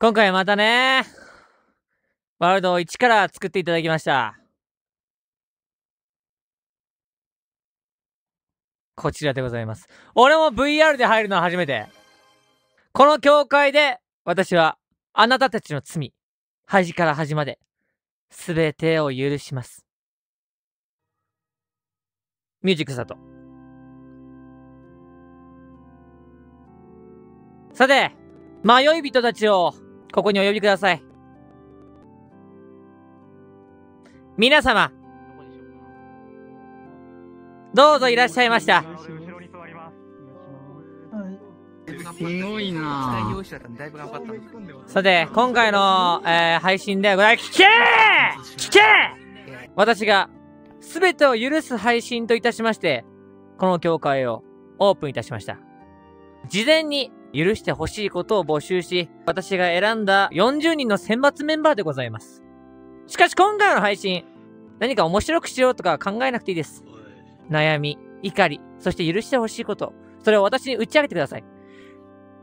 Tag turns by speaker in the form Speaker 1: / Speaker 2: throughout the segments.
Speaker 1: 今回またね、ワールドを一から作っていただきました。こちらでございます。俺も VR で入るのは初めて。この教会で、私は、あなたたちの罪、恥から恥まで、すべてを許します。ミュージックスタート。さて、迷い人たちをここにお呼びください。皆様、どうぞいらっしゃいました。すごいなさて、今回の、えー、配信ではござい聞け聞け私が、すべてを許す配信といたしまして、この教会をオープンいたしました。事前に許してほしいことを募集し、私が選んだ40人の選抜メンバーでございます。しかし今回の配信、何か面白くしようとか考えなくていいです。悩み、怒り、そして許してほしいこと、それを私に打ち上げてください。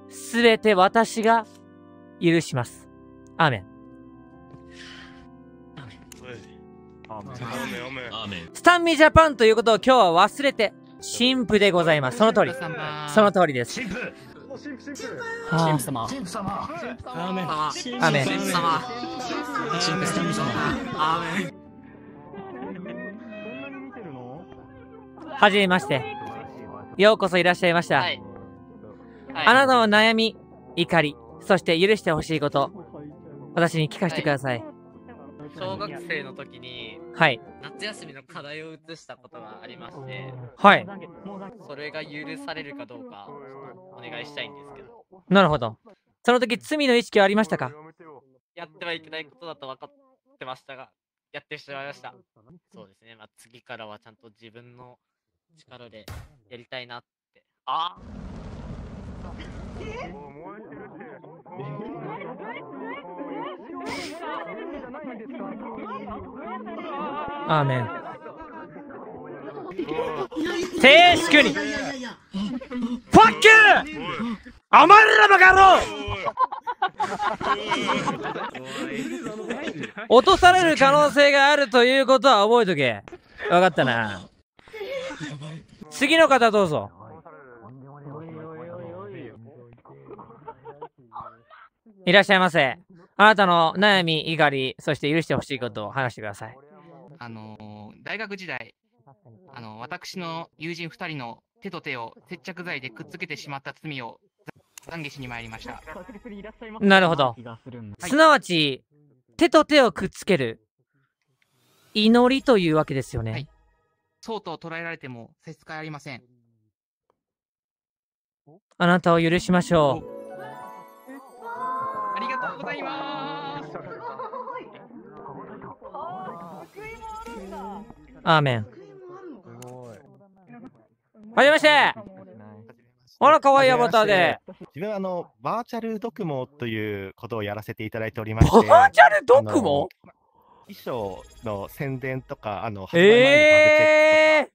Speaker 1: すべて私が許します。アーメン。スタンミジャパンということを今日は忘れて、神父でございます。その通り。その通りです。神父様。神父様。神ーメ神父様。神父様。はじめまして。ようこそいらっしゃいました。はい、あなたの悩み、怒り、そして許してほしいこと、私に聞かせてください。はい
Speaker 2: 小学生の時に、はい、夏休みの課題を移したことがありまして、はい、それが許されるかどうかお願いしたいんですけど
Speaker 1: なるほどその時罪の意識はありましたか
Speaker 2: やってはいけないことだと分かってましたがやってしまいましたそうですねまあ次からはちゃんと自分の力でやりたいなっ
Speaker 3: て
Speaker 4: あっ
Speaker 1: アーメン静粛にファッキーーおるなバカ野郎落とされる可能性があるということは覚えとけ分かったな次の方どうぞいらっしゃいませあなたの悩み、怒り、そして許してほしいことを話してください。あ
Speaker 5: の
Speaker 6: 大学時代、あの私の友人2人の手と手を接着剤でくっつけてしまった罪を懺悔しに参りました。
Speaker 5: なるほど。
Speaker 1: すなわち、手と手をくっつける祈りというわけですよね。はい、
Speaker 6: そうと捉えられてもせつ支ありません。
Speaker 1: あなたを許しましょう。ございます。あーメン。はじめ
Speaker 7: まして。あら、かわいいアバターで。自分はあの、バーチャルドクモということをやらせていただいておりまして。バーチャルドクモ衣装の宣伝とか、あの、え売えー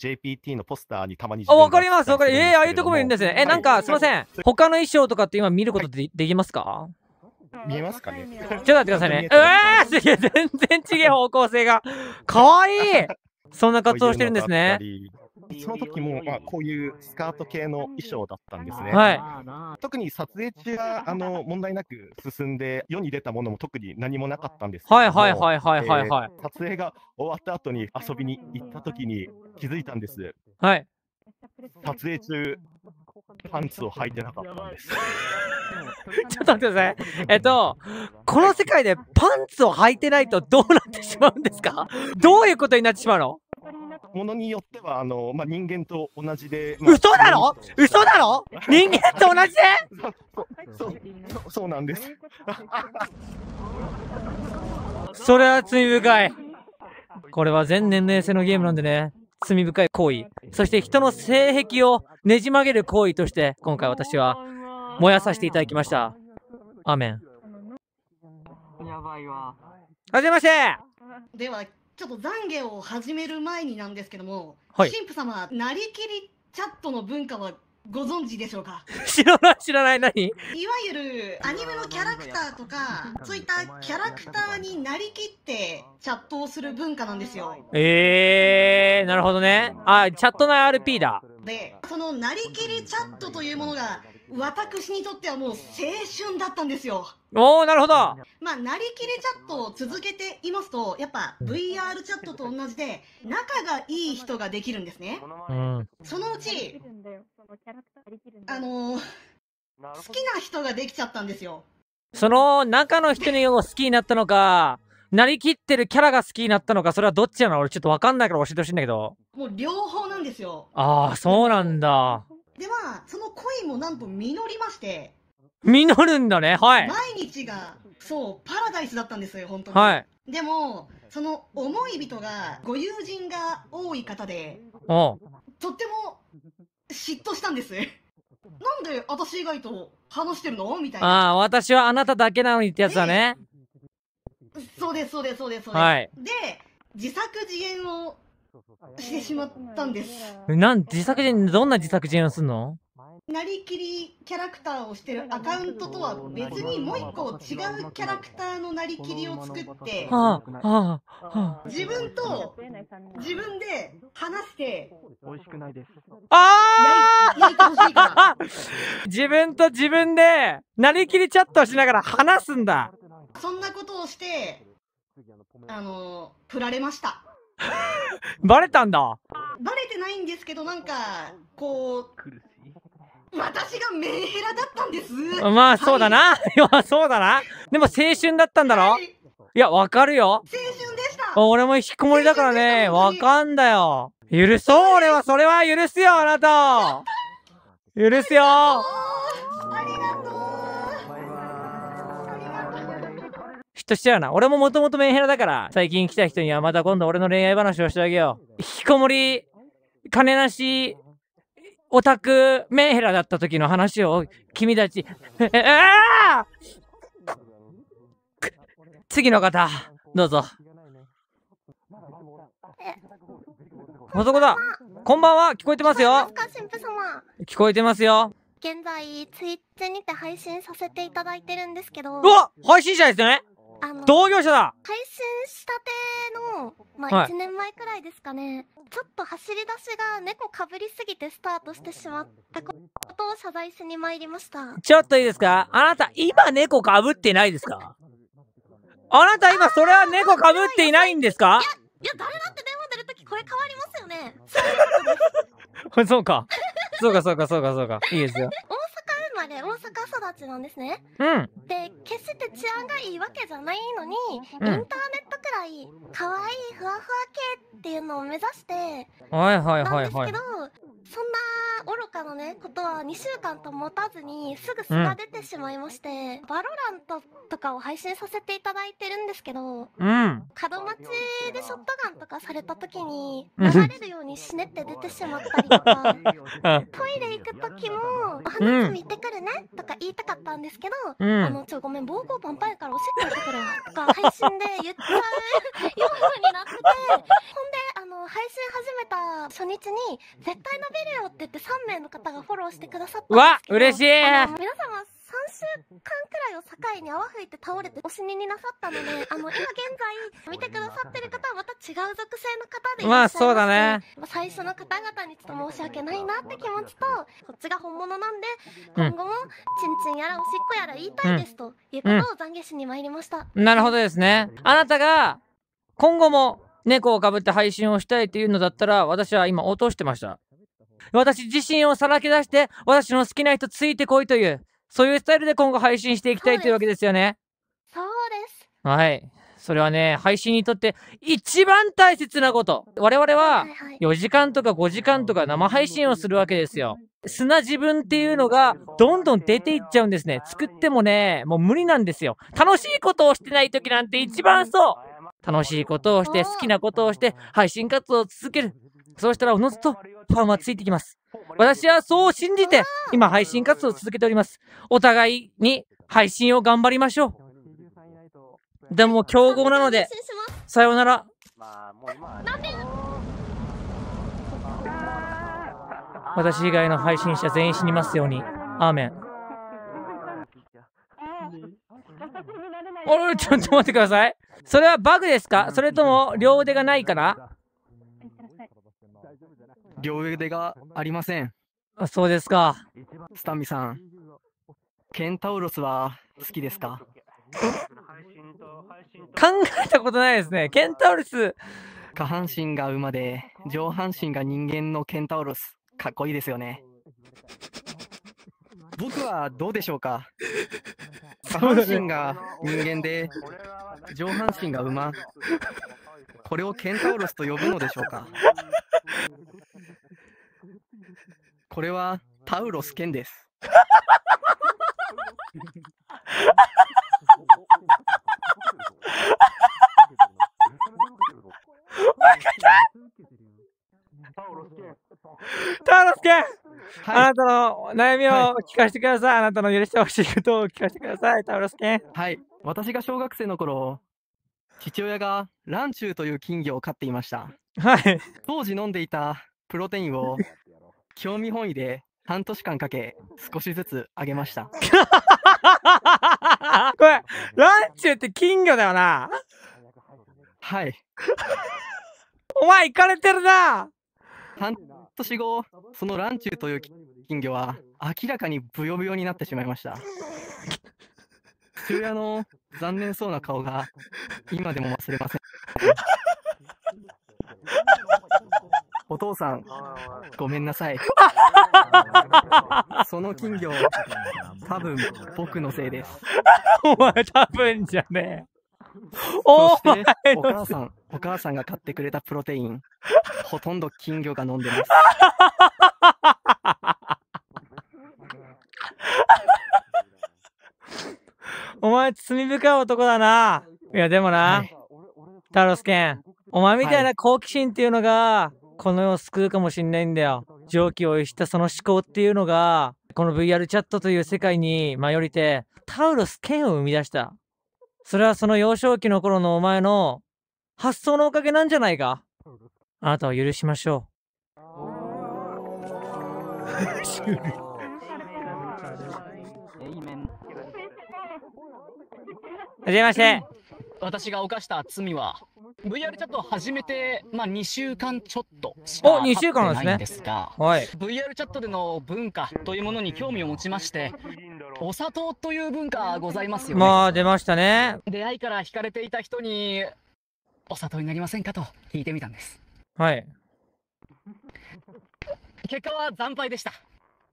Speaker 7: JPT のポスターにたまにあ、わか
Speaker 1: ります、わかります。えー、ああいうとこもいるんですね。え、なんか、すみません。他の衣装とかって今見ることでできますか
Speaker 7: 見えますかねちょっと待
Speaker 1: ってくださいね。うわーすげえ全然違う方向性が。かわいい
Speaker 7: そんな活動してるんですね。その時もまあこういうスカート系の衣装だったんですね。はい、特に撮影中はあの問題なく進んで世に出たものも特に何もなかったんですけどはいはいはいはいはい、はい、えー、撮影が終わった後に遊びに行った時に気づいたんです。はい撮影中パンツを履いてなかったんです。ちょ
Speaker 1: っと待ってください。えっと、この世界でパンツを履いてないとどうなってしまうんですかど
Speaker 7: ういうことになってしまうのものによってはあの、まあ、人間と同じで、まあ、嘘だろ嘘だろ人間と同じでそうそうそうなんです
Speaker 1: それは罪深いこれは全年齢制のゲームなんでね罪深い行為、そして人の性癖をねじ曲げる行為として、今回私は燃やさせていただきました。アメン。
Speaker 8: やばいわ。はじめましてでは、ちょっと懺悔を始める前になんですけども、はい、神父様、なりきりチャットの文化はご存知でしょうか
Speaker 1: 知らない知らない何いわ
Speaker 8: ゆるアニメのキャラクターとかそういったキャラクターになりきってチャットをする文化なんですよ
Speaker 1: えー、なるほどねあチャット内 RP だ
Speaker 8: でそのなりきりチャットというものが私にとってはもう青春だったんですよ。おー、なるほど。まあ、なりきりチャットを続けていますと、やっぱ VR チャットと同じで、仲がいい人ができるんですね。うん、そのうち、あのー、好きな人ができちゃったんですよ。そ
Speaker 1: の中の人に好きになったのか、なりきってるキャラが好きになったのか、それはどっちなの俺ちょっとわかんないから教えてほしいんだけど。
Speaker 8: もう両方なんですよ。
Speaker 1: ああ、そうなんだ。
Speaker 8: では、その恋もなんと実りまして、
Speaker 1: 実るんだね、はい。毎
Speaker 8: 日が、そう、パラダイスだったんですよ、本当に。はい。でも、その思い人が、ご友人が多い方で、とっても嫉妬したんです。なんで私以外と話してるのみたいな。あ
Speaker 1: あ、私はあなただけなのにってやつだね。
Speaker 8: そうです、そうです、そうです、そうです。はい、で、自作自演をしてしまったんです。
Speaker 1: なん自作人どんな自作人をするの
Speaker 8: なりきりキャラクターをしてるアカウントとは別にもう一個違うキャラクターのなりきりを作って、はあはあはあ、自分と自分で話して
Speaker 2: 美味しくないです
Speaker 8: あ
Speaker 1: あ 自分と自分でなりきりチャットをしながら話すんだ
Speaker 8: そんなことをしてあの振られました
Speaker 1: バレたんだ
Speaker 8: バレてないんですけどなんかこう苦しい私がメンヘラだったんですまあそうだな、
Speaker 1: はい、そうだなでも青春だったんだろ、はい、いやわかるよ青春でした俺も引きこもりだからねわかんだよ許そう俺はそれは許すよあなた許すよ嫉妬しちゃうな。俺ももともとメンヘラだから、最近来た人にはまた今度俺の恋愛話をしてあげよう。引きこもり、金なし、オタク、メンヘラだった時の話を、君たち、えあ次の方、どうぞ。あそこだ。こんばんは、聞こえてますよ。様聞こえてますよ。
Speaker 9: 現在、ツイッチにて配信させていただいてるんですけど。うわ配信者ですねあの同業者だ配信したての、まあ、1年前くらいですかね、はい、ちょっと走り出しが猫かぶりすぎてスタートしてしまったことを謝罪しに参りました
Speaker 1: ちょっといいですかあなた今猫かぶってないですかあなた今それは猫かぶっていないんですかいや誰だって電話出るときこれ変わりますよね そうかそうかそうかそうかそうかいいですよ
Speaker 9: で大阪育ちなんですね。うん。で、決して治安がいいわけじゃないのに、うん、インターネットくらい可愛いふわふわ系っていうのを目指して、はいはいはいはい。なんですけど、そんな愚かなね、ことは2週間と持たずにすぐ素が出てしまいまして、うん、バロラントとかを配信させていただいてるんですけど、うん。角待ちでショットガンとかされた時に、流れるようにしねって出てしまったりとか、トイレ行く時も、お花見てくるねとか言いたかったんですけど、うん、あのちょごめん膀胱パンパンやからおしっこ行てくるとか配信で言っちゃうようになっててほんであの配信始めた初日に絶対伸びるよって言って3名の方がフォローしてくださったんですけどわ嬉しい皆様3週間くらいを境に泡吹いて倒れてお死にになさったので、あの、今現在見てくださってる方はまた違う属性の方でいらっしゃいま、まあそうだね。最初の方々にちょっと申し訳ないなって気持ちと、こっちが本物なんで、今後も、ちんちんやらおしっこやら言いたいですということを懺悔しに参りました。
Speaker 1: うん、なるほどですね。あなたが、今後も猫をかぶって配信をしたいというのだったら、私は今落としてました。私自身をさらけ出して、私の好きな人ついてこいという、そういうスタイルで今後配信していきたいというわけですよね。そうです。はい。それはね、配信にとって一番大切なこと。我々は4時間とか5時間とか生配信をするわけですよ。砂自分っていうのがどんどん出ていっちゃうんですね。作ってもね、もう無理なんですよ。楽しいことをしてない時なんて一番そう。楽しいことをして、好きなことをして、配信活動を続ける。そうしたらおのずとファンはついてきます。私はそう信じて、今配信活動を続けております。お互いに配信を頑張りましょう。でも強豪なので、さようなら。私以外の配信者全員死にますように。アーメン。おい、ちょっと待ってください。それはバグですかそれとも両腕がないから
Speaker 2: 両腕がありません。あそうですか。スタミさん、ケンタウロスは好きですか考えたことないですね。ケンタウロス。下半身が馬で、上半身が人間のケンタウロス。かっこいいですよね。僕はどうでしょうか下半身が人間で、上半身が馬。これをケンタウロスと呼ぶのでしょうかこれはタウロスンです。
Speaker 1: タウロスはい、あ
Speaker 2: なたの悩みを聞かせてください、はい、あなたの許してほしいことを聞かせてくださいタウロスンはい私が小学生の頃父親がランチューという金魚を飼っていましたはい当時飲んでいたプロテインを興味本位で半年間かけ少しずつ上げました これランチューって金魚だよなはいお前行かれてるな半年後そのランチューという金魚は明らかにブヨブヨになってしまいました父親の残念そうな顔が今でも忘れませんお父さん、ごめんなさい。その金魚、多分僕のせいです。お前多分じゃねえ。
Speaker 10: おお母さ
Speaker 2: ん、お母さんが買ってくれたプロテイン、ほとんど金魚が飲んでます。お前
Speaker 1: 罪深い男だな。いやでもな、はい、タロスケン、お前みたいな好奇心っていうのが、はいこの世を救うかもしんないんだよ。常軌を逸したその思考っていうのが、この VR チャットという世界に迷りて、タウロス剣を生み出した。それはその幼少期の頃のお前の発想のおかげなんじゃないかあなたを許しましょう。は
Speaker 3: じめまして。私が犯した罪は、VR チャットを始めて、まあ、2週間ちょっとしか経ってないんですが、すねはい、VR チャットでの文化というものに興味を持ちまして、お砂糖という文化ございますよね。まあ、出
Speaker 1: ましたね。
Speaker 3: 出会いから惹かれていた人に、
Speaker 1: お砂糖になりませんかと聞いてみたんです。はい。
Speaker 11: 結果は惨敗でした。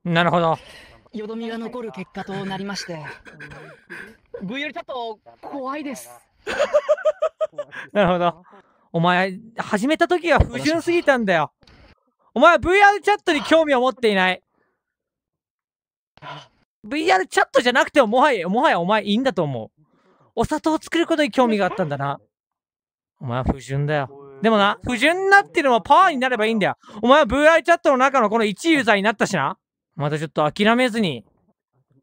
Speaker 11: なるほど。よどみが残る結果となりまして、VR チャット怖いです。
Speaker 1: なるほど。お前、始めた時は不純すぎたんだよ。お前は VR チャットに興味を持っていない。VR チャットじゃなくても、もはや、もはやお前いいんだと思う。お砂糖を作ることに興味があったんだな。お前は不純だよ。でもな、不純になってるのはパワーになればいいんだよ。お前は VR チャットの中のこの1ユーザーになったしな。またちょっと諦めずに、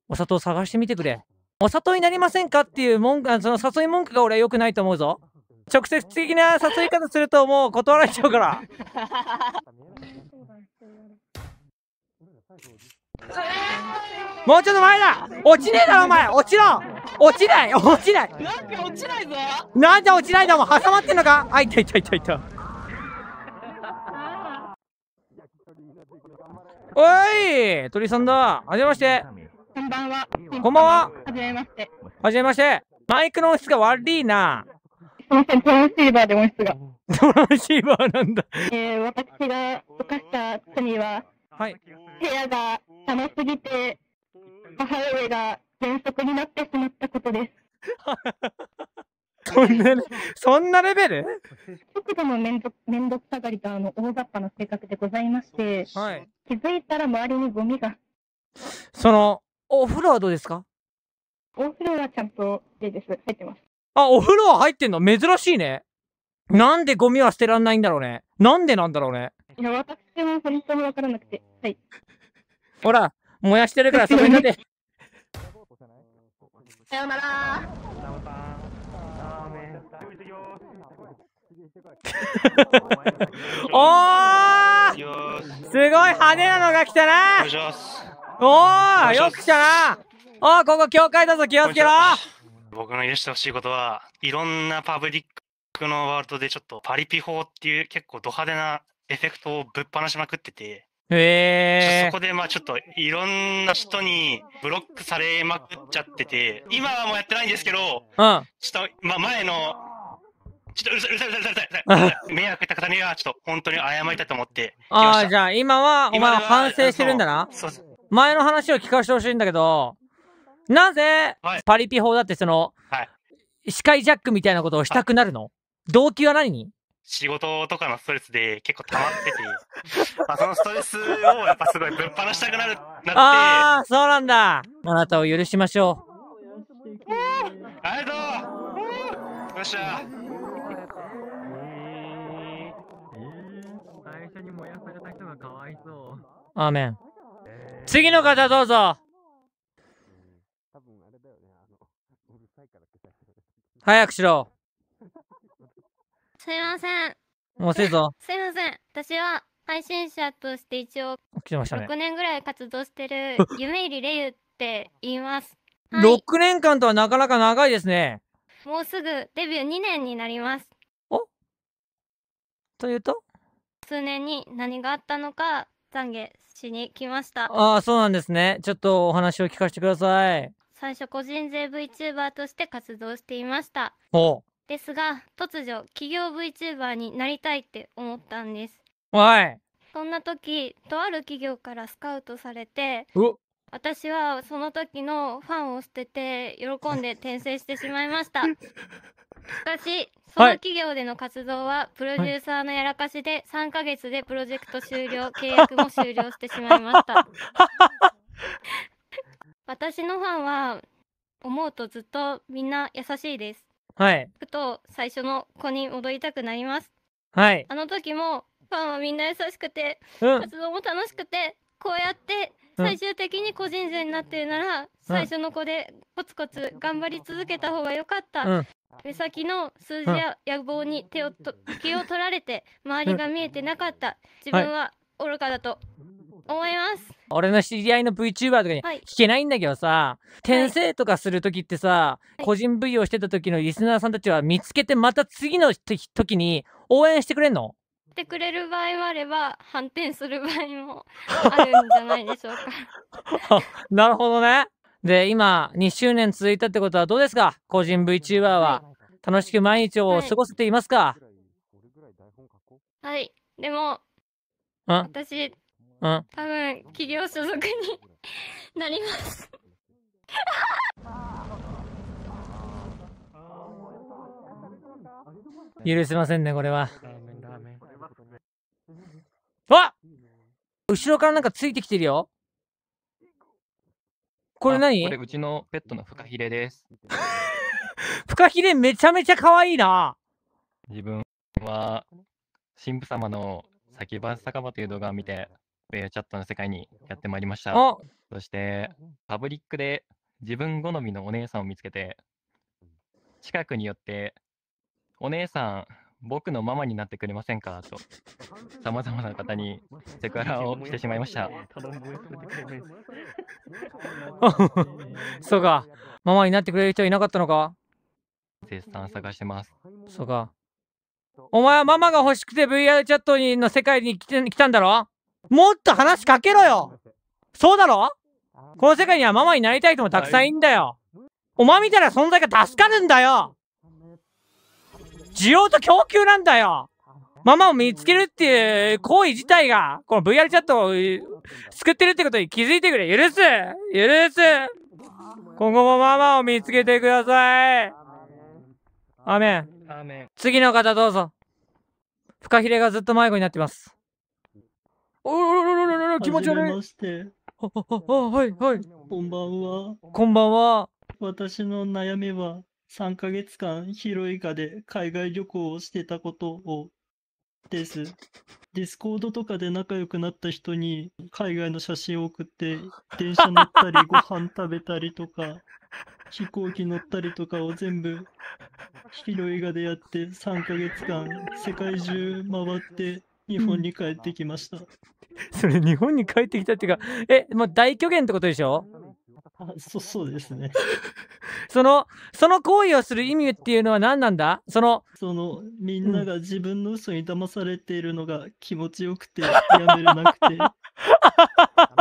Speaker 1: お砂糖探してみてくれ。お誘いになりませんかっていう文句、その誘い文句が俺は良くないと思うぞ。直接的な誘い方するともう断られちゃうから。もうちょっと前だ落ちねえだろお前落ちろ落ちない落ちないなん
Speaker 10: で落ちないぞ
Speaker 1: なんで落ちないだもん挟まってんのかあいたいたいたいたおい鳥さんだはじめましてこんばんはこんばんはじめまして。はじめまして。マイクの音質が悪いな。すみ
Speaker 10: ません、トランシーバーで音質
Speaker 1: が。トランシーバーなんだ。えー、私が
Speaker 10: 犯した罪は、はい、部屋が
Speaker 8: 寒すぎて、母上が喘息になってしまったことです。
Speaker 5: そんな、そんなレベル
Speaker 8: 速度のめんど
Speaker 11: めんどくさがりとあの大雑把な性格でございまして、はい、気づいたら周りにゴミが。
Speaker 1: その、お風呂はどうですか
Speaker 11: お風呂はちゃんとで
Speaker 12: で
Speaker 13: す。入ってます。
Speaker 1: あ、お風呂は入ってんの珍しいね。なんでゴミは捨てらんないんだろうね。なんでなんだろうね。
Speaker 13: いや、私も本当もわからなくて。はい。
Speaker 1: ほら、燃やしてるからそれになって。
Speaker 9: さよなら。
Speaker 1: おーすごい派手なのが来たなおーよく来たなおここ教会だぞ気をつけろ
Speaker 14: 僕
Speaker 15: の許してほしいことはいろんなパブリックのワールドでちょっとパリピ法っていう結構ド派手なエフェクトをぶっ放しまくってて
Speaker 16: えー、そ
Speaker 15: こでまあちょっといろんな人にブロックされまくっちゃってて今はもうやってないんですけど、うん、ちょっと、まあ、前のちょっとうるさいうるさいうるさいうるさい。迷惑いた方には、ちょっと本当に謝りたいと思って
Speaker 1: ああ、じゃあ今は、お前反省してるんだな。そう前の話を聞かせてほしいんだけど、なぜ、はいパリピ法だってその、はい司会ジャックみたいなことをしたくなるの動機は何に仕事とか
Speaker 15: のストレスで結構溜まってて、まあ、そのストレスをやっぱすごいぶっ放したくなる、な
Speaker 1: っああ、そうなんだ。あなたを許しましょう。ありがとうよっしゃ最初に燃やされた人がかわいそう。アーメン。次の方どうぞ。早くしろ。
Speaker 4: すいません。もうせいぞ。すいません。私は配信者として一応、
Speaker 1: 来ましたね。6年
Speaker 4: ぐらい活動してる、夢入りれゆって言います。
Speaker 1: はい、6年間とはなかなか長いですね。
Speaker 4: もうすぐデビュー2年になります。おというと数年に何があったのか、懺悔しに来ました。ああ、そ
Speaker 1: うなんですね。ちょっとお話を聞かせてください。
Speaker 4: 最初個人税 VTuber として活動していましたですが突如企業 VTuber になりたいって思ったんですいそんな時とある企業からスカウトされて私はその時のファンを捨てて喜んで転生してしまいました しかしその企業での活動はプロデューサーのやらかしで3ヶ月でプロジェクト終了契約も終了してしまいました 私のファンは思うとずっとみんな優しいです。はい。ふと最初の子に戻りたくなります。はい。あの時もファンはみんな優しくて、うん、活動も楽しくて、こうやって最終的に個人勢になってるなら、うん、最初の子でコツコツ頑張り続けた方が良かった、うん、目先の数字や野望に手をと気を取られて周りが見えてなかった自分は愚かだと思います
Speaker 1: 俺の知り合いの VTuber とかに聞けないんだけどさ、はい、転生とかする時ってさ、はい、個人 V をしてた時のリスナーさんたちは見つけてまた次の時に応援してくれんの
Speaker 4: てくれる場合もあれば反転する場合もあるんじゃないでしょう
Speaker 1: か なるほどねで今2周年続いたってことはどうですか個人 VTuber は楽しく毎日を過ごせていますか
Speaker 4: はい、はい、でも私うん。多分、企業所属になります
Speaker 1: 許せませんね、これは。わ後ろからなんかついてきてるよ。これ何これうちのペットのフカヒレです。フカヒレめちゃめちゃ可愛いな。
Speaker 16: 自分は神父様の叫ばん酒場という動画を見てウアチャットの世界にやってまいりました。そして、パブリックで自分好みのお姉さんを見つけて、近くによって、お姉さん、僕のママになってくれませんかと、さまざまな方にセクハラをしてしまいました。
Speaker 1: そうか、ママになってくれる人いなかったのか
Speaker 16: 絶賛探してます。そうか。
Speaker 1: お前はママが欲しくて VR チャットの世界に来て来たんだろもっと話しかけろよそうだろこの世界にはママになりたい人もたくさんいんだよ。お前みたいな存在が助かるんだよ需要と供給なんだよママを見つけるっていう行為自体が、この VR チャットを救ってるってことに気づいてくれ。許す許す今後もママを見つけてくださいアメン。次の方どうぞ。フカヒレがずっと迷子になってます。
Speaker 10: おろろろろ
Speaker 15: ろ気持ち悪い。
Speaker 10: は
Speaker 15: はいはい。こんばんは。こんばんは。私の悩みは3ヶ月間ヒロイカで海外旅行をしてたことをです。ディスコードとかで仲良くなった人に海外の写真を送って電車乗ったりご飯食べたりとか飛行機乗ったりとかを全部ヒロイガでやって3ヶ月間世界中回っ
Speaker 1: て日本に帰ってきました。それ日本に帰ってきたっていうか、え、もう大虚言ってことでしょ そうそうですね。その、その行為をする意味っていうのは何なんだその、その、みんなが自分の嘘に騙されて
Speaker 15: いるのが気持ちよくてやめれなくて。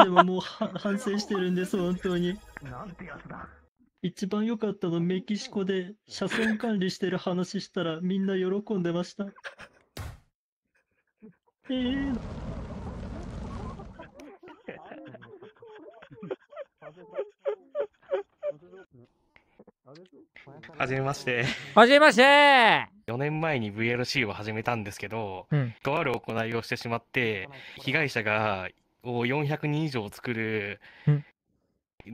Speaker 15: でももう反省してるんです、本当に。一番良かったのメキシコで車線管理してる話したらみんな喜んでました。
Speaker 10: えーは
Speaker 17: じめまして。はじめまして !4 年前に VLC を始めたんですけど、うん、とある行いをしてしまって、被害者がを400人以上作る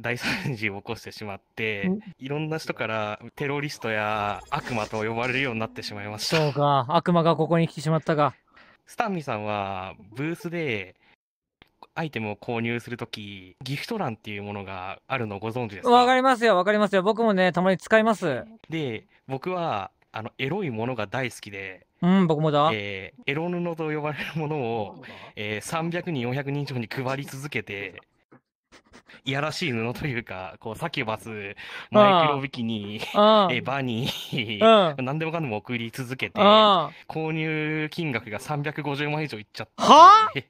Speaker 17: 大惨事を起こしてしまって、うん、いろんな人からテロリストや悪魔と呼ばれるようになってしまいました。
Speaker 1: そうか、悪魔がここに来てしまったか。
Speaker 17: スタンミさんはブースでアイテムを購入するとき、ギフト欄っていうものがあるのをご存知ですかわ
Speaker 1: かりますよ、わかりますよ。僕もね、たまに使います。
Speaker 17: で、僕は、あの、エロいものが大好きで、うん、僕もだ。えー、エロ布と呼ばれるものを、えー、300人、400人以上に配り続けて、いやらしい布というか、こう、サキュバス、マイクロビキニ、えバニー、うん、何でもかんでも送り続けて、購入金額が350万以上いっちゃって。はぁ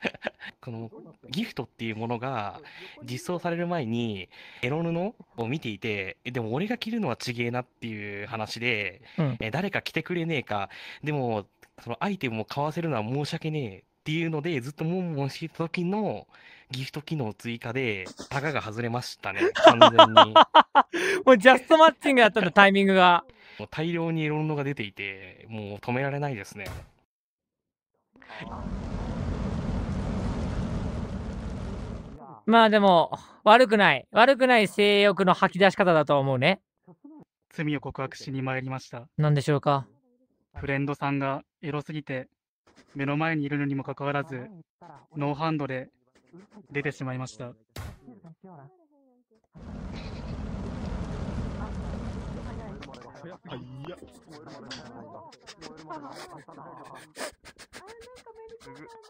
Speaker 17: このギフトっていうものが実装される前にエロ布を見ていてでも俺が着るのはちげえなっていう話で、うん、え誰か着てくれねえかでもそのアイテムを買わせるのは申し訳ねえっていうのでずっとモンモンしてた時のギフト機能追加でタガが外れましたね完全に もうジャストマッチングやったのタイミングがもう大量にエロ布が出ていてもう止められないですね
Speaker 1: まあでも、悪くない。悪くない性欲の吐き出し方だと思うね。
Speaker 14: 罪を告白しに参りました。
Speaker 8: 何でし
Speaker 1: ょうか
Speaker 14: フレンドさんがエロすぎて、目の前にいるのにもかかわらず、ノーハンドで出てしまいました。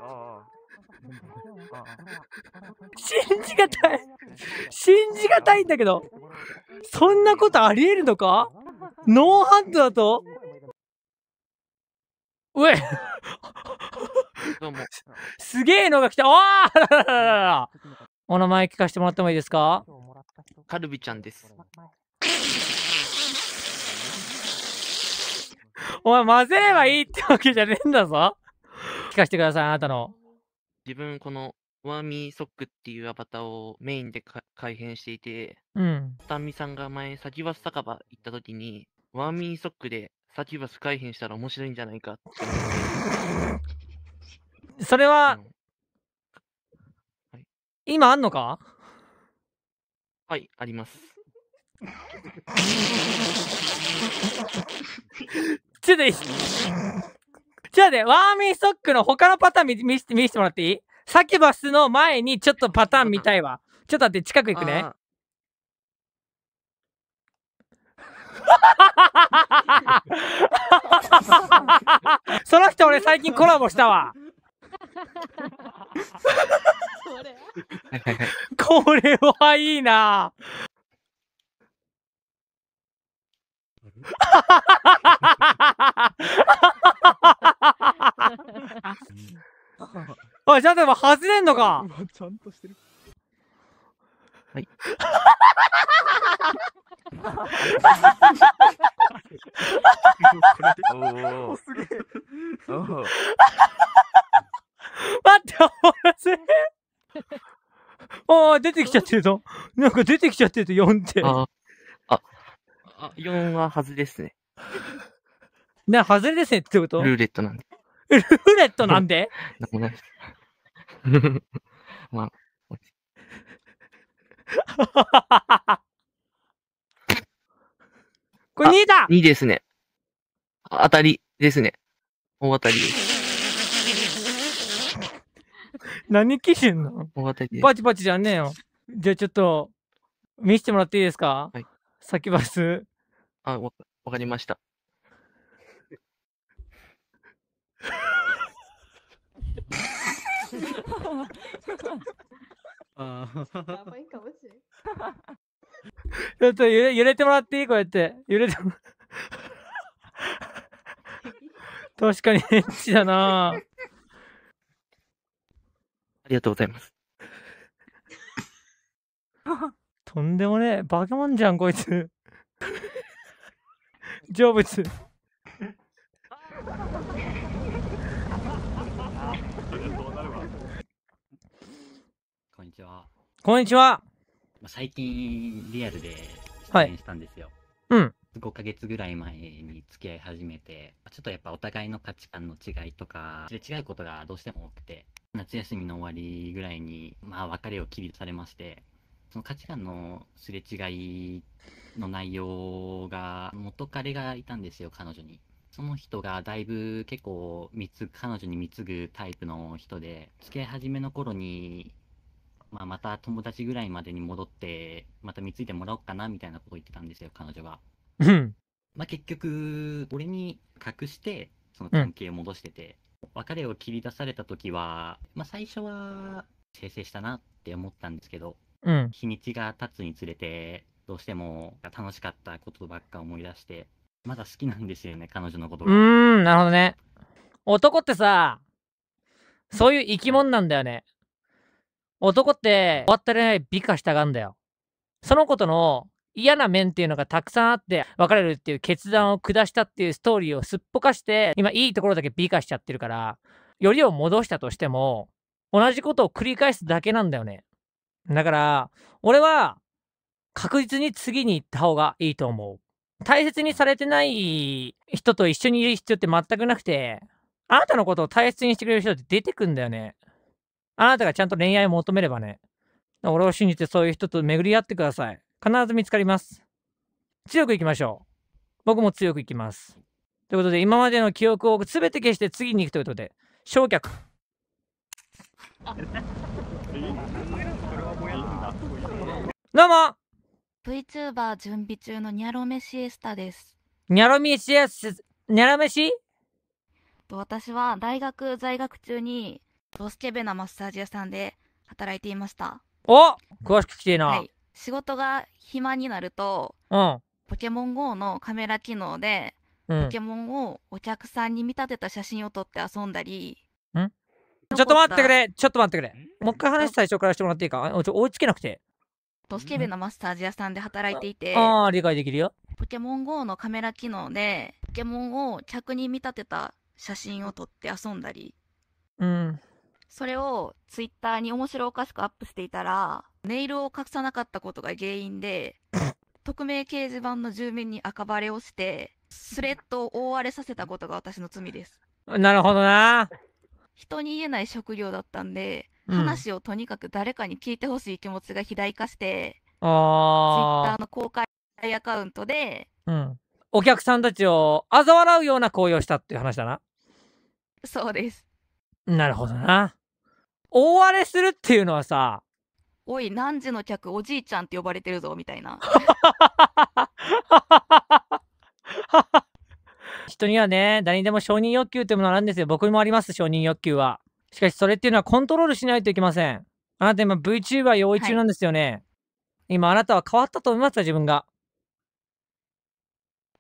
Speaker 17: ああ。
Speaker 1: 信じがたい 信じがたいんだけどそんなことありえるのかノーハンドだとうえどうも。すげえのが来た。おあお名前聞かせてもらってもいいですか
Speaker 15: カルビちゃんです。
Speaker 1: お前混ぜればいいってわけじゃねえんだぞ。聞かせてください、あなたの。
Speaker 15: 自分このワーミーソックっていうアバターをメインで改編していて、うん。タンミさんが前、サキバス酒場行った時に、ワーミーソックでサキバス改編したら面白いんじゃないかっ
Speaker 1: て。それは、はい、今あんのかはい、あります。ちょっと、じゃあね、ワーミーソックの他のパターン見見て見てもらっていいサキュバスの前にちょっとパターン見たいわ。ちょっと待って、近く行くね。その人俺最近コラボしたわ。こ れはいいこれはいいな
Speaker 5: おい、ちゃんと外れんのか ちゃんとしてる。はい。
Speaker 10: おすげえ。待って、おもろすぎ
Speaker 1: ああ、出てきちゃってるぞ。なんか出てきちゃってると4点。あ、4は外れですね。な、外れですねってことルーレ
Speaker 2: ットなんで。
Speaker 10: ルーレッ
Speaker 15: トなんで
Speaker 2: なんもないです。まあ。
Speaker 1: これ2だ !2
Speaker 15: ですね。当たりですね。大当たりです。何基準なの大当たり
Speaker 1: です。バチパチじゃねえよ。じゃあちょっと、見せてもらっていいですかはい。先バ
Speaker 2: ス。あ、わわかりました。
Speaker 1: ああ。やばいかもしれん。ちょっと揺れ揺れてもらっていいこうやって。揺れても 確かにエッチだなあ
Speaker 15: りがとうございます。
Speaker 1: とんでもねえ。バケモンじゃん、こいつ。
Speaker 15: 成仏。
Speaker 16: こんにちは。こんにちは。最近、リアルで出演したんですよ。はい、うん。5ヶ月ぐらい前に付き合い始めて、ちょっとやっぱお互いの価値観の違いとか、違うことがどうしても多くて、夏休みの終わりぐらいに、まあ別れを切りされまして、その価値観のすれ違いの内容が、元彼がいたんですよ、彼女に。その人がだいぶ結構貢ぐ、彼女に貢ぐタイプの人で、付き合い始めの頃に、まあ、また友達ぐらいまでに戻って、また貢いでもらおうかなみたいなことを言ってたんですよ、彼女は。まあ結局、俺に隠して、その関係を戻してて、うん、別れを切り出された時は、
Speaker 11: まあ最初は、
Speaker 16: 生成したなって思ったんですけど、うん、日にちが経つにつれてどうしても楽しかったことばっか思い出してまだ好きなんですよね彼女のことがう
Speaker 1: んなるほどね男ってさそういう生き物なんだよね男って終わったない美化したがんだよそのことの嫌な面っていうのがたくさんあって別れるっていう決断を下したっていうストーリーをすっぽかして今いいところだけ美化しちゃってるからよりを戻したとしても同じことを繰り返すだけなんだよねだから、俺は確実に次に行った方がいいと思う。大切にされてない人と一緒にいる必要って全くなくて、あなたのことを大切にしてくれる人って出てくんだよね。あなたがちゃんと恋愛を求めればね。俺を信じてそういう人と巡り合ってください。必ず見つかります。強くいきましょう。僕も強くいきます。ということで、今までの記憶を全て消して次に行くということで、焼却。
Speaker 13: どうも VTuber 準備中のニャロメシエスタです。
Speaker 1: ニャロメシエス、タ、ニャロメシ
Speaker 13: と私は大学在学中にドスケベなマッサージ屋さんで働いていました。
Speaker 1: お詳しく聞きてな。はい、
Speaker 13: 仕事が暇になるとポケモン GO のカメラ機能でうん。ポケモンをお客さんに見立てた写真を撮って遊んだりちょっと待ってくれ
Speaker 1: ちょっと待ってくれもう一回話最初からしてもらっていいかあちょ追いつけなくて。
Speaker 13: ドスケベのマッサージ屋さんで働いていて、あ
Speaker 1: あ、理解できるよ。
Speaker 13: ポケモン GO のカメラ機能で、ポケモンを客に見立てた写真を撮って遊んだり、うん。それをツイッターに面白おかしくアップしていたら、ネイルを隠さなかったことが原因で、匿名掲示板の住民に赤バレをして、スレッドを覆われさせたことが私の罪です。な
Speaker 1: るほどな。
Speaker 13: 人に言えない職業だったんで、話をとにかく誰かに聞いてほしい気持ちが肥大化して、
Speaker 1: ツイッターの
Speaker 13: 公開アカウントで、
Speaker 1: うん、お客さんたちを嘲笑うような行為をしたっていう話だな。
Speaker 13: そうです。
Speaker 1: なるほどな。
Speaker 13: 大荒れするっ
Speaker 1: ていうのはさ、
Speaker 13: おい、何時の客、おじいちゃんって呼ばれてるぞ、みたいな。
Speaker 1: 人にはね、誰にでも承認欲求っていうものがあるんですよ。僕もあります、承認欲求は。しかしそれっていうのはコントロールしないといけません。あなた今 VTuber 用意中なんですよね。はい、今あなたは変わったと思いますか自分が。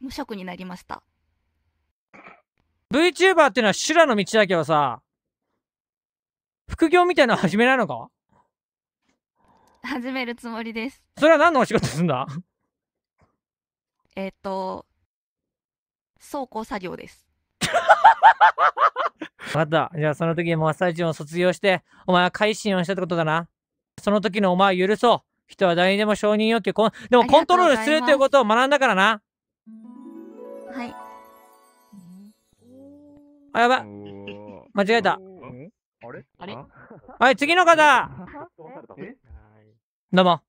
Speaker 13: 無職になりました。
Speaker 1: VTuber っていうのは修羅の道だけどさ、副業みたいなの始めないのか
Speaker 13: 始めるつもりです。
Speaker 1: それは何のお仕事すんだ
Speaker 13: えっ、と、走行作業です。ま
Speaker 1: かった。じゃあその時にマッサージを卒業して、お前は改心をしたってことだな。その時のお前は許そう。人は誰にでも承認欲求、こんでもコントロールするということを学んだからな。はい。あ、やばい。間違えた。あれあれ
Speaker 13: はい、次の方どうも。